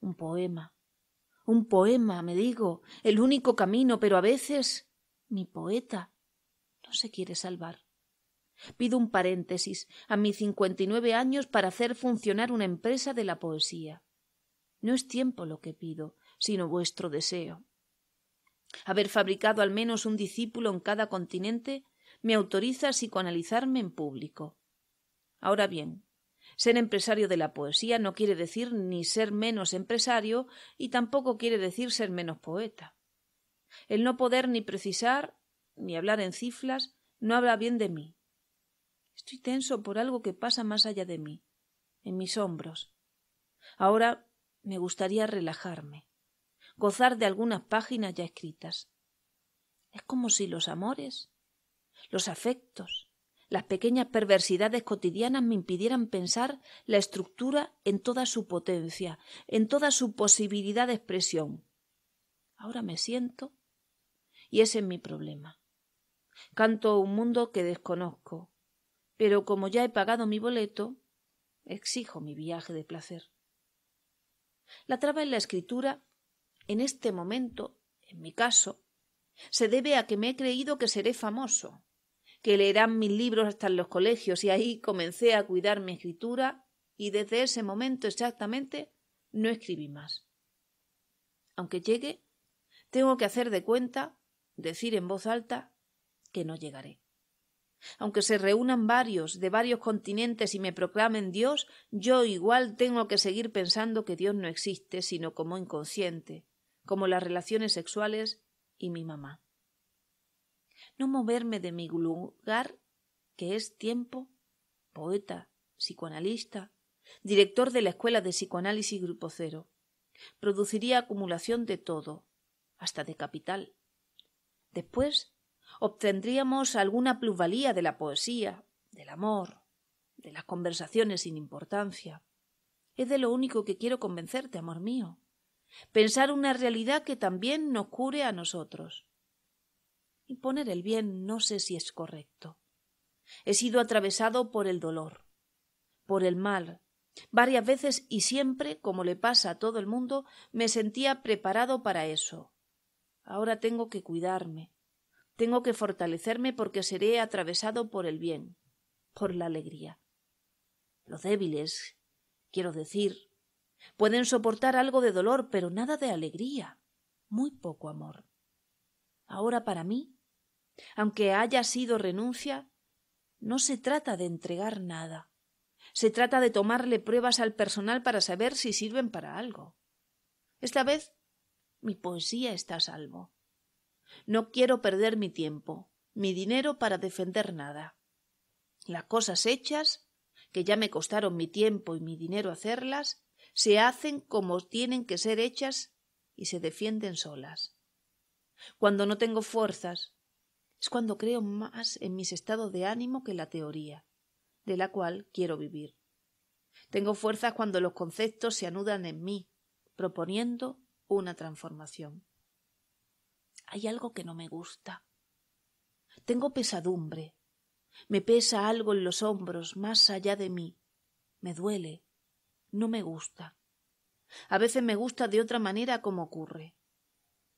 Un poema. Un poema, me digo, el único camino, pero a veces mi poeta no se quiere salvar. Pido un paréntesis a mis cincuenta y nueve años para hacer funcionar una empresa de la poesía. No es tiempo lo que pido, sino vuestro deseo. Haber fabricado al menos un discípulo en cada continente me autoriza a psicoanalizarme en público. Ahora bien, ser empresario de la poesía no quiere decir ni ser menos empresario y tampoco quiere decir ser menos poeta el no poder ni precisar, ni hablar en cifras, no habla bien de mí. Estoy tenso por algo que pasa más allá de mí, en mis hombros. Ahora me gustaría relajarme, gozar de algunas páginas ya escritas. Es como si los amores, los afectos, las pequeñas perversidades cotidianas me impidieran pensar la estructura en toda su potencia, en toda su posibilidad de expresión. Ahora me siento y ese es mi problema. Canto un mundo que desconozco, pero como ya he pagado mi boleto, exijo mi viaje de placer. La traba en la escritura, en este momento, en mi caso, se debe a que me he creído que seré famoso, que leerán mis libros hasta en los colegios y ahí comencé a cuidar mi escritura y desde ese momento exactamente no escribí más. Aunque llegue, tengo que hacer de cuenta decir en voz alta que no llegaré. Aunque se reúnan varios de varios continentes y me proclamen Dios, yo igual tengo que seguir pensando que Dios no existe, sino como inconsciente, como las relaciones sexuales y mi mamá. No moverme de mi lugar, que es tiempo, poeta, psicoanalista, director de la Escuela de Psicoanálisis Grupo Cero. Produciría acumulación de todo, hasta de capital. Después obtendríamos alguna plusvalía de la poesía, del amor, de las conversaciones sin importancia. Es de lo único que quiero convencerte, amor mío. Pensar una realidad que también nos cure a nosotros. Y poner el bien no sé si es correcto. He sido atravesado por el dolor, por el mal. Varias veces y siempre, como le pasa a todo el mundo, me sentía preparado para eso. Ahora tengo que cuidarme, tengo que fortalecerme porque seré atravesado por el bien, por la alegría. Los débiles, quiero decir, pueden soportar algo de dolor, pero nada de alegría, muy poco amor. Ahora para mí, aunque haya sido renuncia, no se trata de entregar nada. Se trata de tomarle pruebas al personal para saber si sirven para algo. Esta vez mi poesía está a salvo. No quiero perder mi tiempo, mi dinero para defender nada. Las cosas hechas, que ya me costaron mi tiempo y mi dinero hacerlas, se hacen como tienen que ser hechas y se defienden solas. Cuando no tengo fuerzas, es cuando creo más en mis estados de ánimo que la teoría, de la cual quiero vivir. Tengo fuerzas cuando los conceptos se anudan en mí, proponiendo una transformación. Hay algo que no me gusta. Tengo pesadumbre. Me pesa algo en los hombros, más allá de mí. Me duele. No me gusta. A veces me gusta de otra manera como ocurre.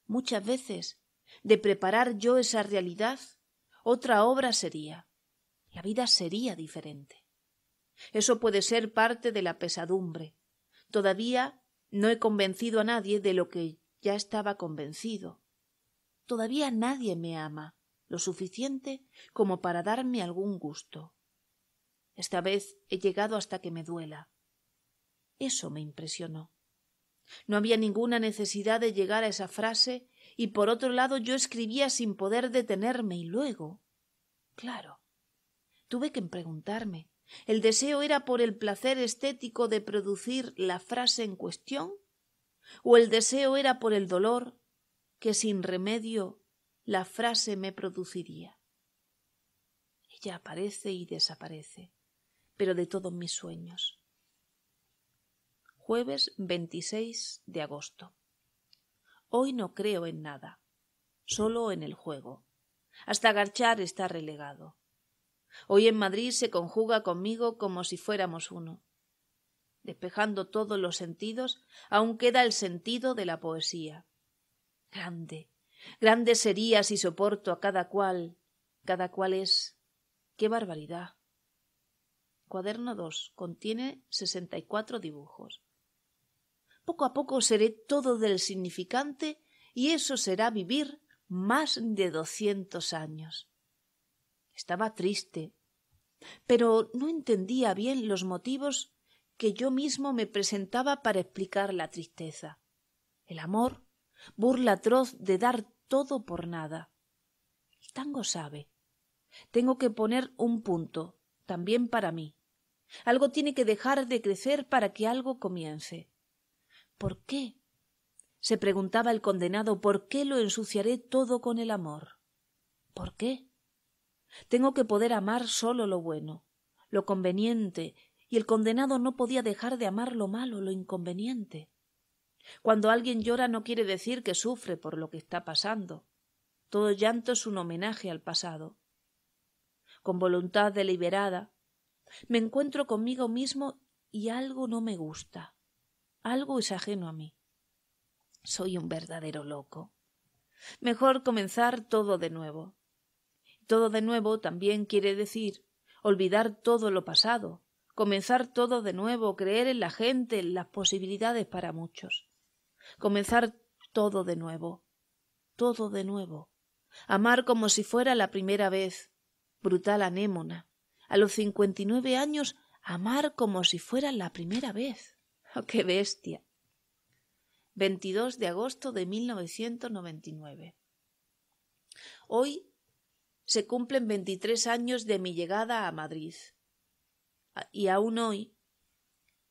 Muchas veces, de preparar yo esa realidad, otra obra sería. La vida sería diferente. Eso puede ser parte de la pesadumbre. Todavía no he convencido a nadie de lo que ya estaba convencido. Todavía nadie me ama lo suficiente como para darme algún gusto. Esta vez he llegado hasta que me duela. Eso me impresionó. No había ninguna necesidad de llegar a esa frase y por otro lado yo escribía sin poder detenerme y luego, claro, tuve que preguntarme el deseo era por el placer estético de producir la frase en cuestión, o el deseo era por el dolor que sin remedio la frase me produciría. Ella aparece y desaparece, pero de todos mis sueños. Jueves 26 de agosto. Hoy no creo en nada, solo en el juego. Hasta Garchar está relegado. Hoy en Madrid se conjuga conmigo como si fuéramos uno. Despejando todos los sentidos, aún queda el sentido de la poesía. Grande, grande sería si soporto a cada cual, cada cual es. ¡Qué barbaridad! Cuaderno 2 contiene cuatro dibujos. Poco a poco seré todo del significante y eso será vivir más de doscientos años. Estaba triste, pero no entendía bien los motivos que yo mismo me presentaba para explicar la tristeza. El amor, burla atroz de dar todo por nada. El tango sabe. Tengo que poner un punto, también para mí. Algo tiene que dejar de crecer para que algo comience. ¿Por qué? se preguntaba el condenado, ¿por qué lo ensuciaré todo con el amor? ¿Por qué? Tengo que poder amar solo lo bueno, lo conveniente, y el condenado no podía dejar de amar lo malo, lo inconveniente. Cuando alguien llora no quiere decir que sufre por lo que está pasando. Todo llanto es un homenaje al pasado. Con voluntad deliberada, me encuentro conmigo mismo y algo no me gusta. Algo es ajeno a mí. Soy un verdadero loco. Mejor comenzar todo de nuevo. Todo de nuevo también quiere decir olvidar todo lo pasado, comenzar todo de nuevo, creer en la gente, en las posibilidades para muchos. Comenzar todo de nuevo, todo de nuevo. Amar como si fuera la primera vez. Brutal anémona. A los cincuenta y nueve años, amar como si fuera la primera vez. ¡Oh, ¡Qué bestia! 22 de agosto de 1999. Hoy se cumplen veintitrés años de mi llegada a Madrid. Y aún hoy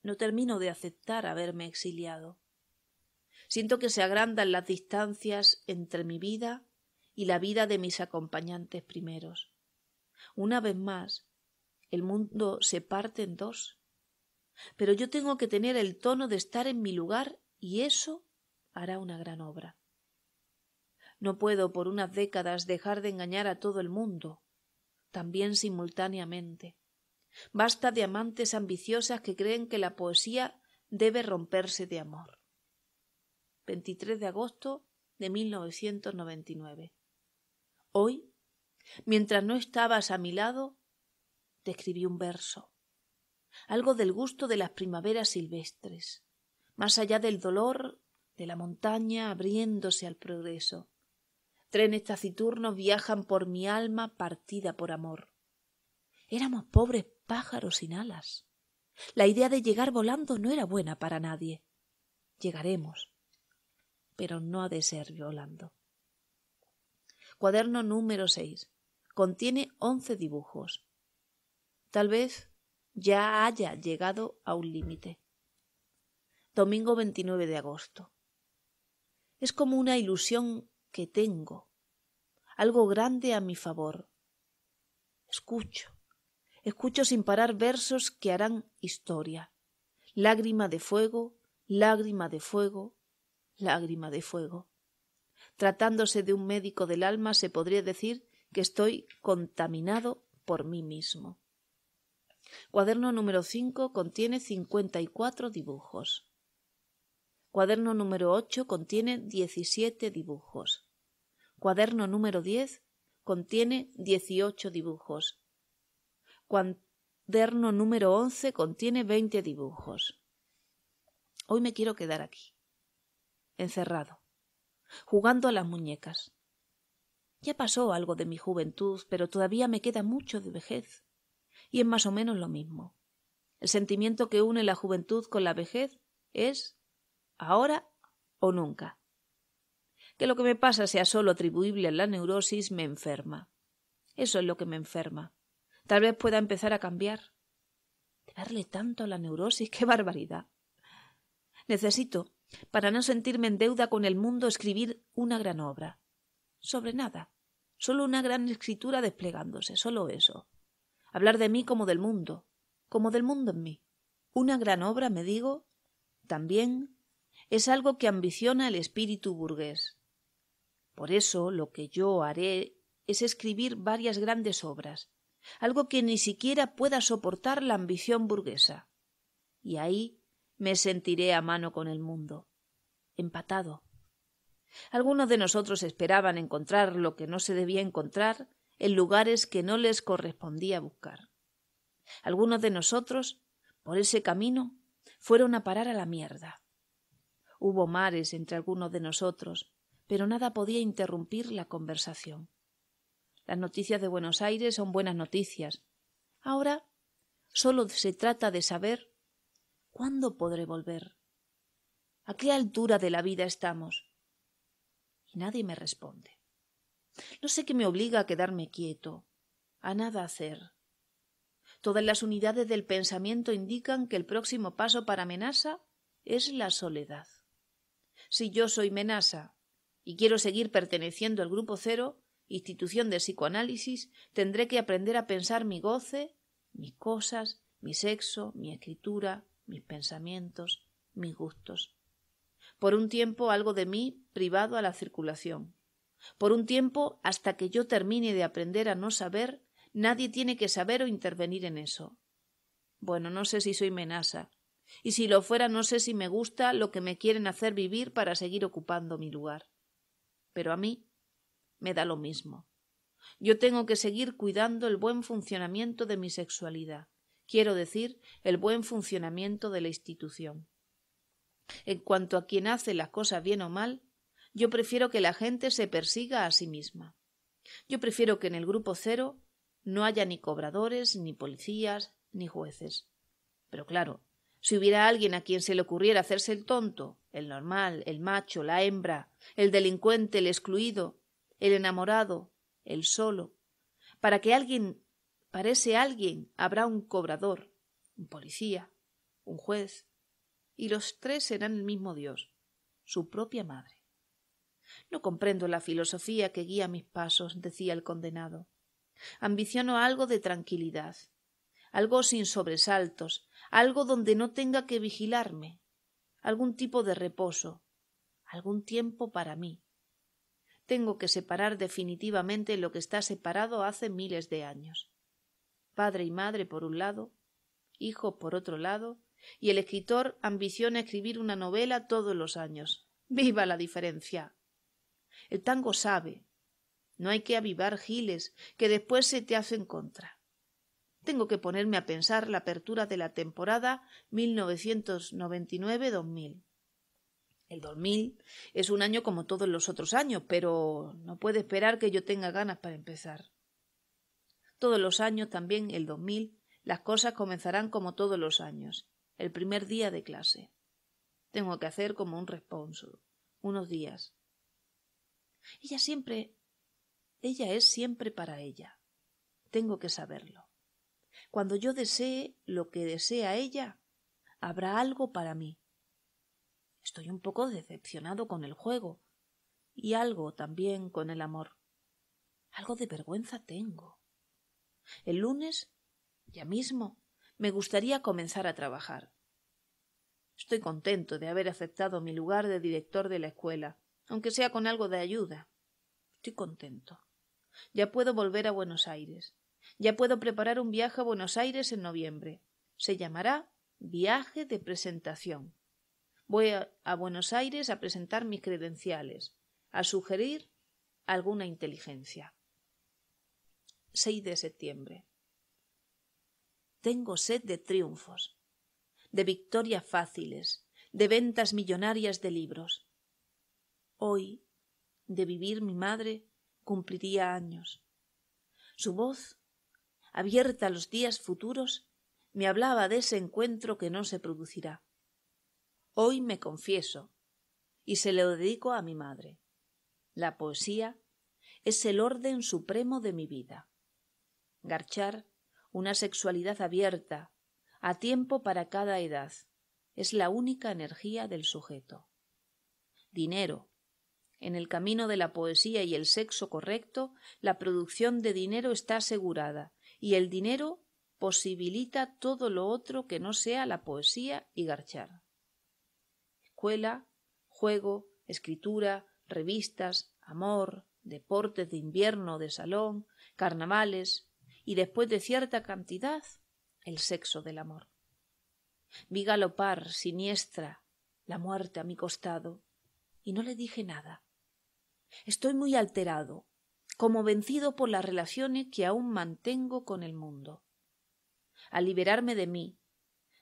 no termino de aceptar haberme exiliado. Siento que se agrandan las distancias entre mi vida y la vida de mis acompañantes primeros. Una vez más, el mundo se parte en dos. Pero yo tengo que tener el tono de estar en mi lugar y eso hará una gran obra. No puedo por unas décadas dejar de engañar a todo el mundo, también simultáneamente. Basta de amantes ambiciosas que creen que la poesía debe romperse de amor. 23 de agosto de 1999. Hoy, mientras no estabas a mi lado, te escribí un verso, algo del gusto de las primaveras silvestres, más allá del dolor de la montaña abriéndose al progreso. Trenes taciturnos viajan por mi alma partida por amor. Éramos pobres pájaros sin alas. La idea de llegar volando no era buena para nadie. Llegaremos, pero no ha de ser volando. Cuaderno número 6. Contiene once dibujos. Tal vez ya haya llegado a un límite. Domingo 29 de agosto. Es como una ilusión que tengo algo grande a mi favor. Escucho, escucho sin parar versos que harán historia. Lágrima de fuego, lágrima de fuego, lágrima de fuego. Tratándose de un médico del alma, se podría decir que estoy contaminado por mí mismo. Cuaderno número 5 contiene 54 dibujos. Cuaderno número 8 contiene 17 dibujos cuaderno número diez contiene dieciocho dibujos. Cuaderno número once contiene veinte dibujos. Hoy me quiero quedar aquí, encerrado, jugando a las muñecas. Ya pasó algo de mi juventud, pero todavía me queda mucho de vejez. Y es más o menos lo mismo. El sentimiento que une la juventud con la vejez es ahora o nunca que lo que me pasa sea solo atribuible a la neurosis me enferma. Eso es lo que me enferma. Tal vez pueda empezar a cambiar. Darle tanto a la neurosis, [laughs] qué barbaridad. Necesito, para no sentirme en deuda con el mundo, escribir una gran obra. Sobre nada. Solo una gran escritura desplegándose, solo eso. Hablar de mí como del mundo, como del mundo en mí. Una gran obra, me digo, también es algo que ambiciona el espíritu burgués. Por eso lo que yo haré es escribir varias grandes obras, algo que ni siquiera pueda soportar la ambición burguesa. Y ahí me sentiré a mano con el mundo, empatado. Algunos de nosotros esperaban encontrar lo que no se debía encontrar en lugares que no les correspondía buscar. Algunos de nosotros, por ese camino, fueron a parar a la mierda. Hubo mares entre algunos de nosotros, pero nada podía interrumpir la conversación. Las noticias de Buenos Aires son buenas noticias. Ahora solo se trata de saber cuándo podré volver. ¿A qué altura de la vida estamos? Y nadie me responde. No sé qué me obliga a quedarme quieto, a nada hacer. Todas las unidades del pensamiento indican que el próximo paso para Menasa es la soledad. Si yo soy Menasa, y quiero seguir perteneciendo al Grupo Cero, institución de psicoanálisis, tendré que aprender a pensar mi goce, mis cosas, mi sexo, mi escritura, mis pensamientos, mis gustos. Por un tiempo algo de mí privado a la circulación. Por un tiempo, hasta que yo termine de aprender a no saber, nadie tiene que saber o intervenir en eso. Bueno, no sé si soy menaza. y si lo fuera no sé si me gusta lo que me quieren hacer vivir para seguir ocupando mi lugar pero a mí me da lo mismo. Yo tengo que seguir cuidando el buen funcionamiento de mi sexualidad, quiero decir, el buen funcionamiento de la institución. En cuanto a quien hace las cosas bien o mal, yo prefiero que la gente se persiga a sí misma. Yo prefiero que en el grupo cero no haya ni cobradores, ni policías, ni jueces. Pero claro, si hubiera alguien a quien se le ocurriera hacerse el tonto, el normal, el macho, la hembra, el delincuente, el excluido, el enamorado, el solo, para que alguien, parece alguien, habrá un cobrador, un policía, un juez, y los tres serán el mismo Dios, su propia madre. No comprendo la filosofía que guía mis pasos, decía el condenado. Ambiciono algo de tranquilidad, algo sin sobresaltos, algo donde no tenga que vigilarme, algún tipo de reposo, algún tiempo para mí. Tengo que separar definitivamente lo que está separado hace miles de años. Padre y madre por un lado, hijo por otro lado, y el escritor ambiciona escribir una novela todos los años. ¡Viva la diferencia! El tango sabe. No hay que avivar giles que después se te hacen contra tengo que ponerme a pensar la apertura de la temporada 1999-2000. El 2000 es un año como todos los otros años, pero no puede esperar que yo tenga ganas para empezar. Todos los años, también el 2000, las cosas comenzarán como todos los años, el primer día de clase. Tengo que hacer como un responso, unos días. Ella siempre, ella es siempre para ella. Tengo que saberlo. Cuando yo desee lo que desea ella, habrá algo para mí. Estoy un poco decepcionado con el juego y algo también con el amor. Algo de vergüenza tengo. El lunes, ya mismo, me gustaría comenzar a trabajar. Estoy contento de haber aceptado mi lugar de director de la escuela, aunque sea con algo de ayuda. Estoy contento. Ya puedo volver a Buenos Aires. Ya puedo preparar un viaje a Buenos Aires en noviembre. Se llamará Viaje de Presentación. Voy a, Buenos Aires a presentar mis credenciales, a sugerir alguna inteligencia. 6 de septiembre. Tengo sed de triunfos, de victorias fáciles, de ventas millonarias de libros. Hoy, de vivir mi madre, cumpliría años. Su voz abierta a los días futuros, me hablaba de ese encuentro que no se producirá. Hoy me confieso y se lo dedico a mi madre. La poesía es el orden supremo de mi vida. Garchar, una sexualidad abierta, a tiempo para cada edad, es la única energía del sujeto. Dinero. En el camino de la poesía y el sexo correcto, la producción de dinero está asegurada y el dinero posibilita todo lo otro que no sea la poesía y garchar. Escuela, juego, escritura, revistas, amor, deportes de invierno, de salón, carnavales y después de cierta cantidad, el sexo del amor. Vi galopar, siniestra, la muerte a mi costado y no le dije nada. Estoy muy alterado, como vencido por las relaciones que aún mantengo con el mundo. Al liberarme de mí,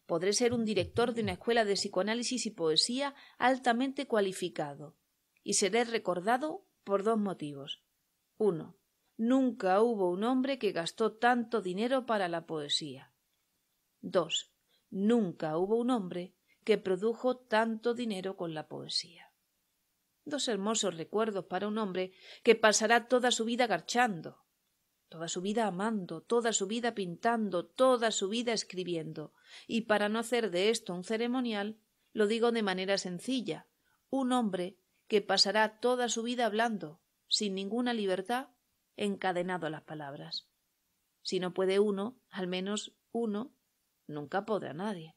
podré ser un director de una escuela de psicoanálisis y poesía altamente cualificado, y seré recordado por dos motivos. Uno, nunca hubo un hombre que gastó tanto dinero para la poesía. Dos, nunca hubo un hombre que produjo tanto dinero con la poesía. Dos hermosos recuerdos para un hombre que pasará toda su vida garchando, toda su vida amando, toda su vida pintando, toda su vida escribiendo. Y para no hacer de esto un ceremonial, lo digo de manera sencilla, un hombre que pasará toda su vida hablando, sin ninguna libertad, encadenado a las palabras. Si no puede uno, al menos uno, nunca podrá nadie.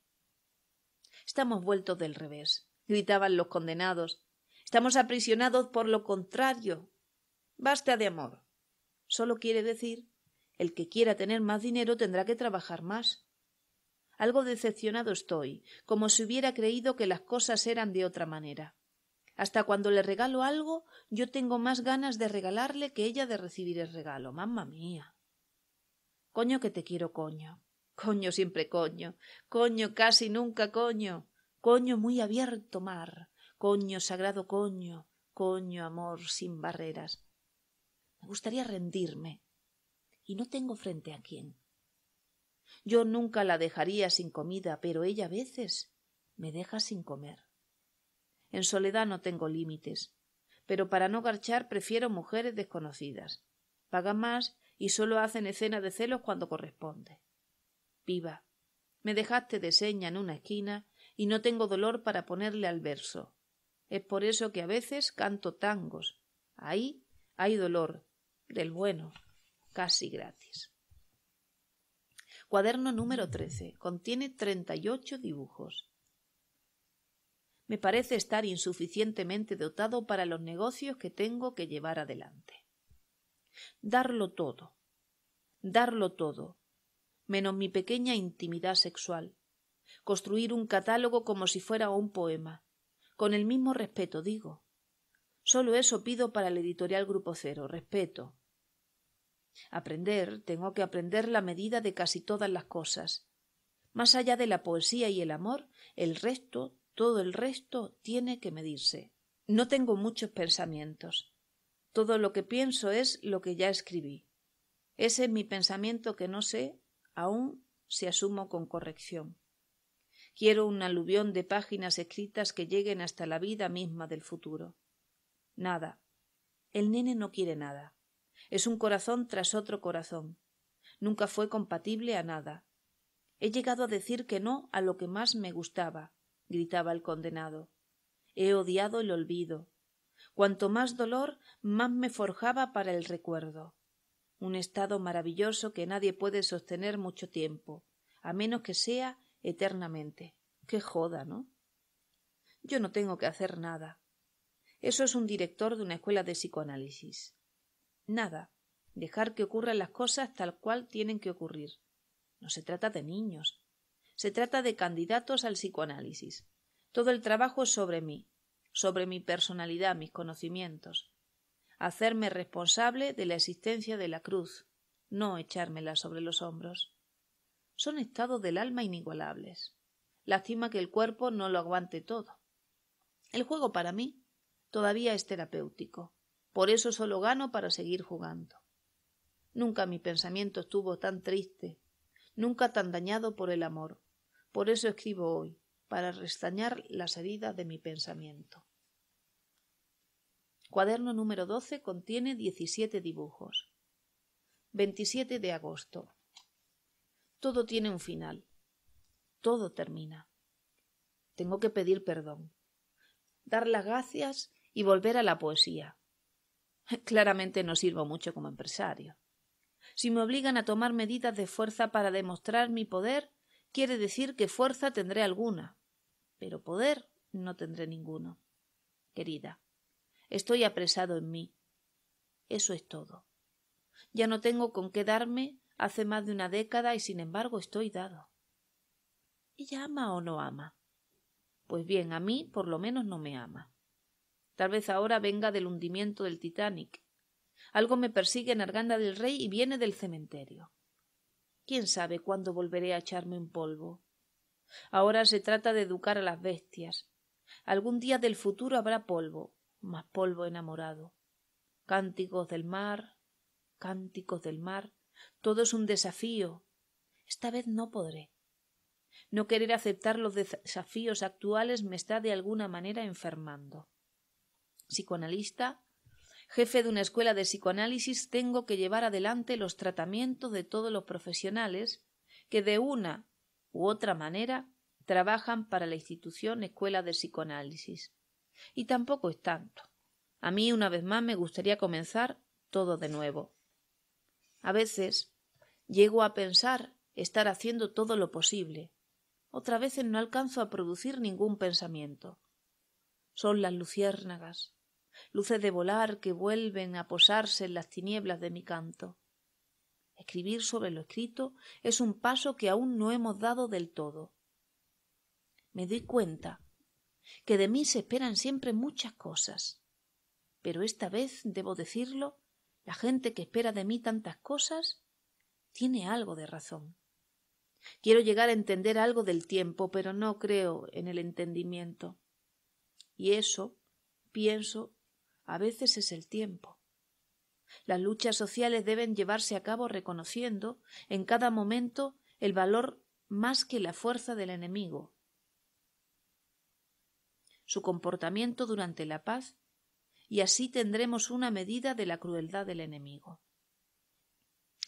Estamos vueltos del revés, gritaban los condenados, Estamos aprisionados por lo contrario. Basta de amor. Solo quiere decir, el que quiera tener más dinero tendrá que trabajar más. Algo decepcionado estoy, como si hubiera creído que las cosas eran de otra manera. Hasta cuando le regalo algo, yo tengo más ganas de regalarle que ella de recibir el regalo. Mamma mía. Coño que te quiero, coño. Coño siempre coño. Coño casi nunca coño. Coño muy abierto mar. Coño, sagrado coño, coño, amor sin barreras. Me gustaría rendirme. Y no tengo frente a quién. Yo nunca la dejaría sin comida, pero ella a veces me deja sin comer. En soledad no tengo límites, pero para no garchar prefiero mujeres desconocidas. Pagan más y solo hacen escena de celos cuando corresponde. Viva, me dejaste de seña en una esquina y no tengo dolor para ponerle al verso. Es por eso que a veces canto tangos. Ahí hay dolor, del bueno, casi gratis. Cuaderno número 13. Contiene 38 dibujos. Me parece estar insuficientemente dotado para los negocios que tengo que llevar adelante. Darlo todo. Darlo todo. Menos mi pequeña intimidad sexual. Construir un catálogo como si fuera un poema. Con el mismo respeto, digo. Solo eso pido para el editorial Grupo Cero, respeto. Aprender, tengo que aprender la medida de casi todas las cosas. Más allá de la poesía y el amor, el resto, todo el resto, tiene que medirse. No tengo muchos pensamientos. Todo lo que pienso es lo que ya escribí. Ese es mi pensamiento que no sé aún si asumo con corrección. Quiero un aluvión de páginas escritas que lleguen hasta la vida misma del futuro. Nada. El nene no quiere nada. Es un corazón tras otro corazón. Nunca fue compatible a nada. He llegado a decir que no a lo que más me gustaba, gritaba el condenado. He odiado el olvido. Cuanto más dolor, más me forjaba para el recuerdo. Un estado maravilloso que nadie puede sostener mucho tiempo, a menos que sea eternamente. Qué joda, ¿no? Yo no tengo que hacer nada. Eso es un director de una escuela de psicoanálisis. Nada. Dejar que ocurran las cosas tal cual tienen que ocurrir. No se trata de niños. Se trata de candidatos al psicoanálisis. Todo el trabajo es sobre mí, sobre mi personalidad, mis conocimientos. Hacerme responsable de la existencia de la cruz, no echármela sobre los hombros son estados del alma inigualables. Lástima que el cuerpo no lo aguante todo. El juego para mí todavía es terapéutico. Por eso solo gano para seguir jugando. Nunca mi pensamiento estuvo tan triste, nunca tan dañado por el amor. Por eso escribo hoy, para restañar las heridas de mi pensamiento. Cuaderno número 12 contiene 17 dibujos. 27 de agosto. Todo tiene un final. Todo termina. Tengo que pedir perdón, dar las gracias y volver a la poesía. [laughs] Claramente no sirvo mucho como empresario. Si me obligan a tomar medidas de fuerza para demostrar mi poder, quiere decir que fuerza tendré alguna, pero poder no tendré ninguno. Querida, estoy apresado en mí. Eso es todo. Ya no tengo con qué darme hace más de una década y sin embargo estoy dado. ¿Ella ama o no ama? Pues bien, a mí por lo menos no me ama. Tal vez ahora venga del hundimiento del Titanic. Algo me persigue en Arganda del Rey y viene del cementerio. ¿Quién sabe cuándo volveré a echarme un polvo? Ahora se trata de educar a las bestias. Algún día del futuro habrá polvo, más polvo enamorado. Cánticos del mar, cánticos del mar, todo es un desafío. Esta vez no podré. No querer aceptar los desafíos actuales me está de alguna manera enfermando. Psicoanalista, jefe de una escuela de psicoanálisis, tengo que llevar adelante los tratamientos de todos los profesionales que de una u otra manera trabajan para la institución Escuela de Psicoanálisis. Y tampoco es tanto. A mí, una vez más, me gustaría comenzar todo de nuevo. A veces llego a pensar estar haciendo todo lo posible. Otra vez no alcanzo a producir ningún pensamiento. Son las luciérnagas, luces de volar que vuelven a posarse en las tinieblas de mi canto. Escribir sobre lo escrito es un paso que aún no hemos dado del todo. Me doy cuenta que de mí se esperan siempre muchas cosas, pero esta vez, debo decirlo, la gente que espera de mí tantas cosas tiene algo de razón. Quiero llegar a entender algo del tiempo, pero no creo en el entendimiento. Y eso, pienso, a veces es el tiempo. Las luchas sociales deben llevarse a cabo reconociendo en cada momento el valor más que la fuerza del enemigo. Su comportamiento durante la paz y así tendremos una medida de la crueldad del enemigo.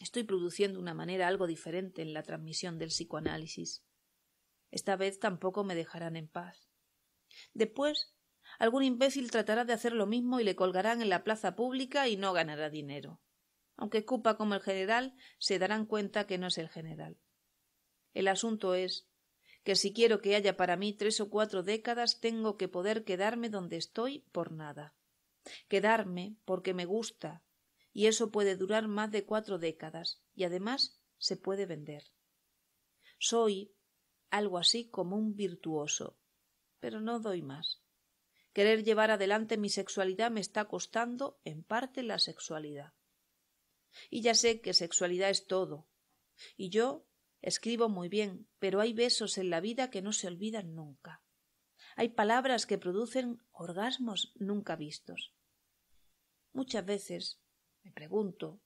Estoy produciendo una manera algo diferente en la transmisión del psicoanálisis. Esta vez tampoco me dejarán en paz. Después, algún imbécil tratará de hacer lo mismo y le colgarán en la plaza pública y no ganará dinero. Aunque cupa como el general, se darán cuenta que no es el general. El asunto es que si quiero que haya para mí tres o cuatro décadas, tengo que poder quedarme donde estoy por nada quedarme porque me gusta, y eso puede durar más de cuatro décadas, y además se puede vender. Soy algo así como un virtuoso, pero no doy más. Querer llevar adelante mi sexualidad me está costando en parte la sexualidad. Y ya sé que sexualidad es todo. Y yo escribo muy bien, pero hay besos en la vida que no se olvidan nunca. Hay palabras que producen orgasmos nunca vistos. Muchas veces me pregunto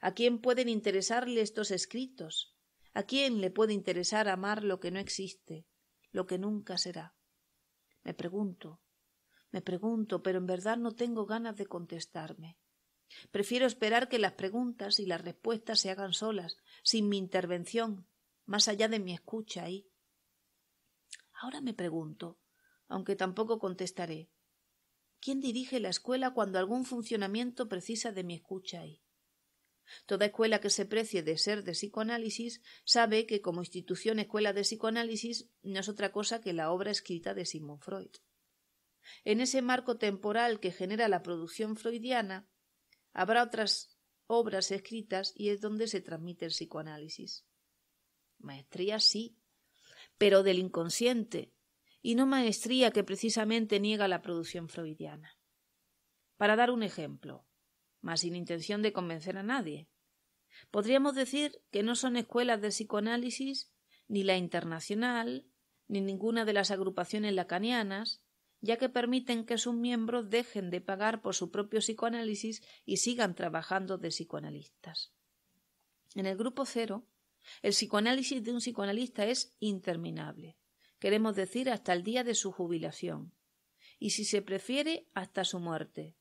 ¿a quién pueden interesarle estos escritos? ¿A quién le puede interesar amar lo que no existe, lo que nunca será? Me pregunto, me pregunto, pero en verdad no tengo ganas de contestarme. Prefiero esperar que las preguntas y las respuestas se hagan solas, sin mi intervención, más allá de mi escucha ahí. Ahora me pregunto, aunque tampoco contestaré, quién dirige la escuela cuando algún funcionamiento precisa de mi escucha ahí. Toda escuela que se precie de ser de psicoanálisis sabe que como institución escuela de psicoanálisis no es otra cosa que la obra escrita de Sigmund Freud. En ese marco temporal que genera la producción freudiana, habrá otras obras escritas y es donde se transmite el psicoanálisis. Maestría sí, pero del inconsciente, y no maestría que precisamente niega la producción freudiana. Para dar un ejemplo, mas sin intención de convencer a nadie, podríamos decir que no son escuelas de psicoanálisis ni la internacional, ni ninguna de las agrupaciones lacanianas, ya que permiten que sus miembros dejen de pagar por su propio psicoanálisis y sigan trabajando de psicoanalistas. En el grupo cero, el psicoanálisis de un psicoanalista es interminable queremos decir hasta el día de su jubilación, y si se prefiere, hasta su muerte.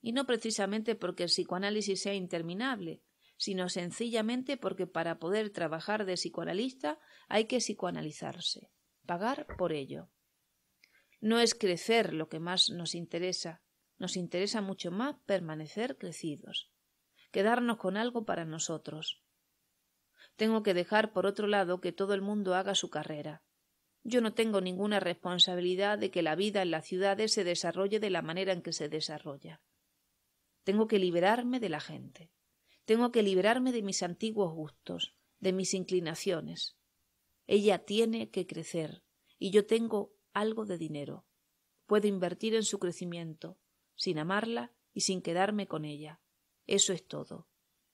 Y no precisamente porque el psicoanálisis sea interminable, sino sencillamente porque para poder trabajar de psicoanalista hay que psicoanalizarse, pagar por ello. No es crecer lo que más nos interesa, nos interesa mucho más permanecer crecidos, quedarnos con algo para nosotros. Tengo que dejar por otro lado que todo el mundo haga su carrera, yo no tengo ninguna responsabilidad de que la vida en las ciudades se desarrolle de la manera en que se desarrolla. Tengo que liberarme de la gente. Tengo que liberarme de mis antiguos gustos, de mis inclinaciones. Ella tiene que crecer y yo tengo algo de dinero. Puedo invertir en su crecimiento, sin amarla y sin quedarme con ella. Eso es todo.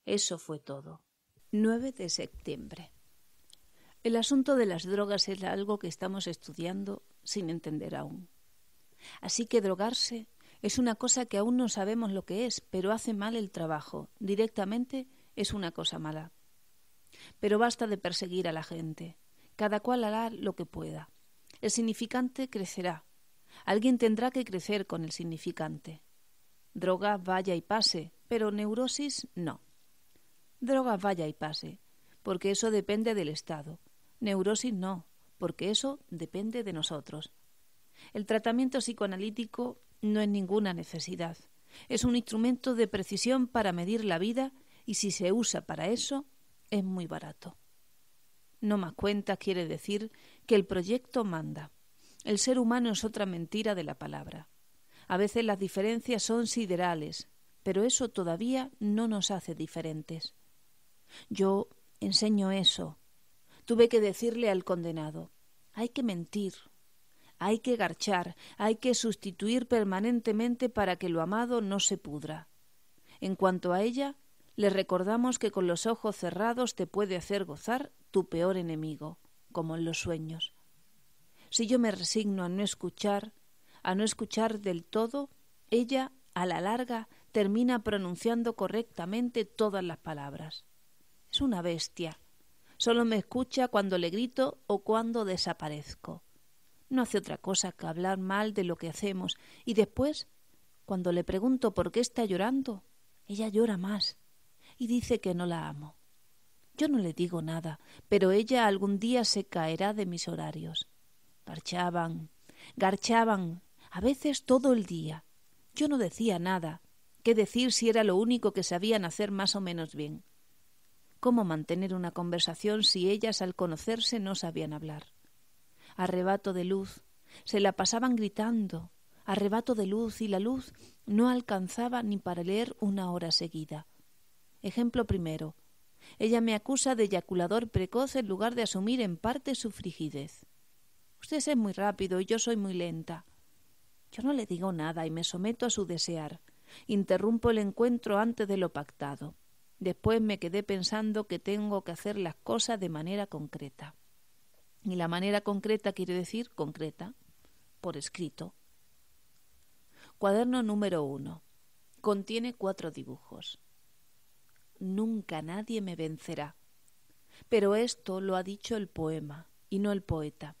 Eso fue todo. 9 de septiembre. El asunto de las drogas es algo que estamos estudiando sin entender aún. Así que drogarse es una cosa que aún no sabemos lo que es, pero hace mal el trabajo. Directamente es una cosa mala. Pero basta de perseguir a la gente. Cada cual hará lo que pueda. El significante crecerá. Alguien tendrá que crecer con el significante. Droga vaya y pase, pero neurosis no. Droga vaya y pase, porque eso depende del Estado Neurosis no, porque eso depende de nosotros. El tratamiento psicoanalítico no es ninguna necesidad. Es un instrumento de precisión para medir la vida y si se usa para eso, es muy barato. No más cuentas quiere decir que el proyecto manda. El ser humano es otra mentira de la palabra. A veces las diferencias son siderales, pero eso todavía no nos hace diferentes. Yo enseño eso, Tuve que decirle al condenado, hay que mentir, hay que garchar, hay que sustituir permanentemente para que lo amado no se pudra. En cuanto a ella, le recordamos que con los ojos cerrados te puede hacer gozar tu peor enemigo, como en los sueños. Si yo me resigno a no escuchar, a no escuchar del todo, ella, a la larga, termina pronunciando correctamente todas las palabras. Es una bestia, Solo me escucha cuando le grito o cuando desaparezco. No hace otra cosa que hablar mal de lo que hacemos y después, cuando le pregunto por qué está llorando, ella llora más y dice que no la amo. Yo no le digo nada, pero ella algún día se caerá de mis horarios. Garchaban, garchaban, a veces todo el día. Yo no decía nada. ¿Qué decir si era lo único que sabían hacer más o menos bien? cómo mantener una conversación si ellas al conocerse no sabían hablar. Arrebato de luz, se la pasaban gritando, arrebato de luz y la luz no alcanzaba ni para leer una hora seguida. Ejemplo primero. Ella me acusa de eyaculador precoz en lugar de asumir en parte su frigidez. Usted es muy rápido y yo soy muy lenta. Yo no le digo nada y me someto a su desear. Interrumpo el encuentro antes de lo pactado. Después me quedé pensando que tengo que hacer las cosas de manera concreta. Y la manera concreta quiere decir concreta, por escrito. Cuaderno número uno. Contiene cuatro dibujos. Nunca nadie me vencerá. Pero esto lo ha dicho el poema y no el poeta.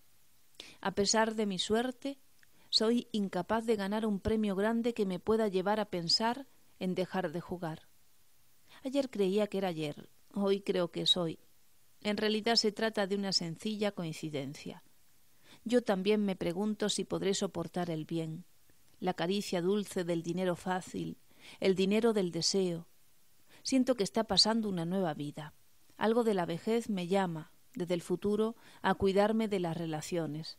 A pesar de mi suerte, soy incapaz de ganar un premio grande que me pueda llevar a pensar en dejar de jugar. Ayer creía que era ayer, hoy creo que es hoy. En realidad se trata de una sencilla coincidencia. Yo también me pregunto si podré soportar el bien, la caricia dulce del dinero fácil, el dinero del deseo. Siento que está pasando una nueva vida. Algo de la vejez me llama, desde el futuro, a cuidarme de las relaciones.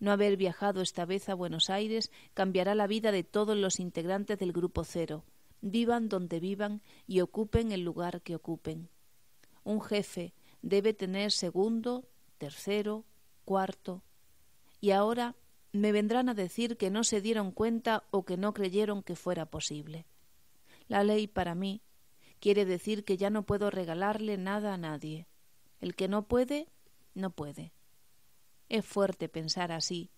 No haber viajado esta vez a Buenos Aires cambiará la vida de todos los integrantes del Grupo Cero, vivan donde vivan y ocupen el lugar que ocupen. Un jefe debe tener segundo, tercero, cuarto. Y ahora me vendrán a decir que no se dieron cuenta o que no creyeron que fuera posible. La ley para mí quiere decir que ya no puedo regalarle nada a nadie. El que no puede, no puede. Es fuerte pensar así,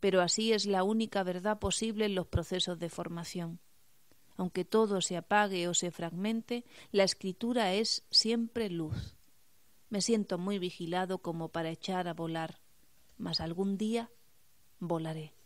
pero así es la única verdad posible en los procesos de formación aunque todo se apague o se fragmente, la escritura es siempre luz. Me siento muy vigilado como para echar a volar, mas algún día volaré.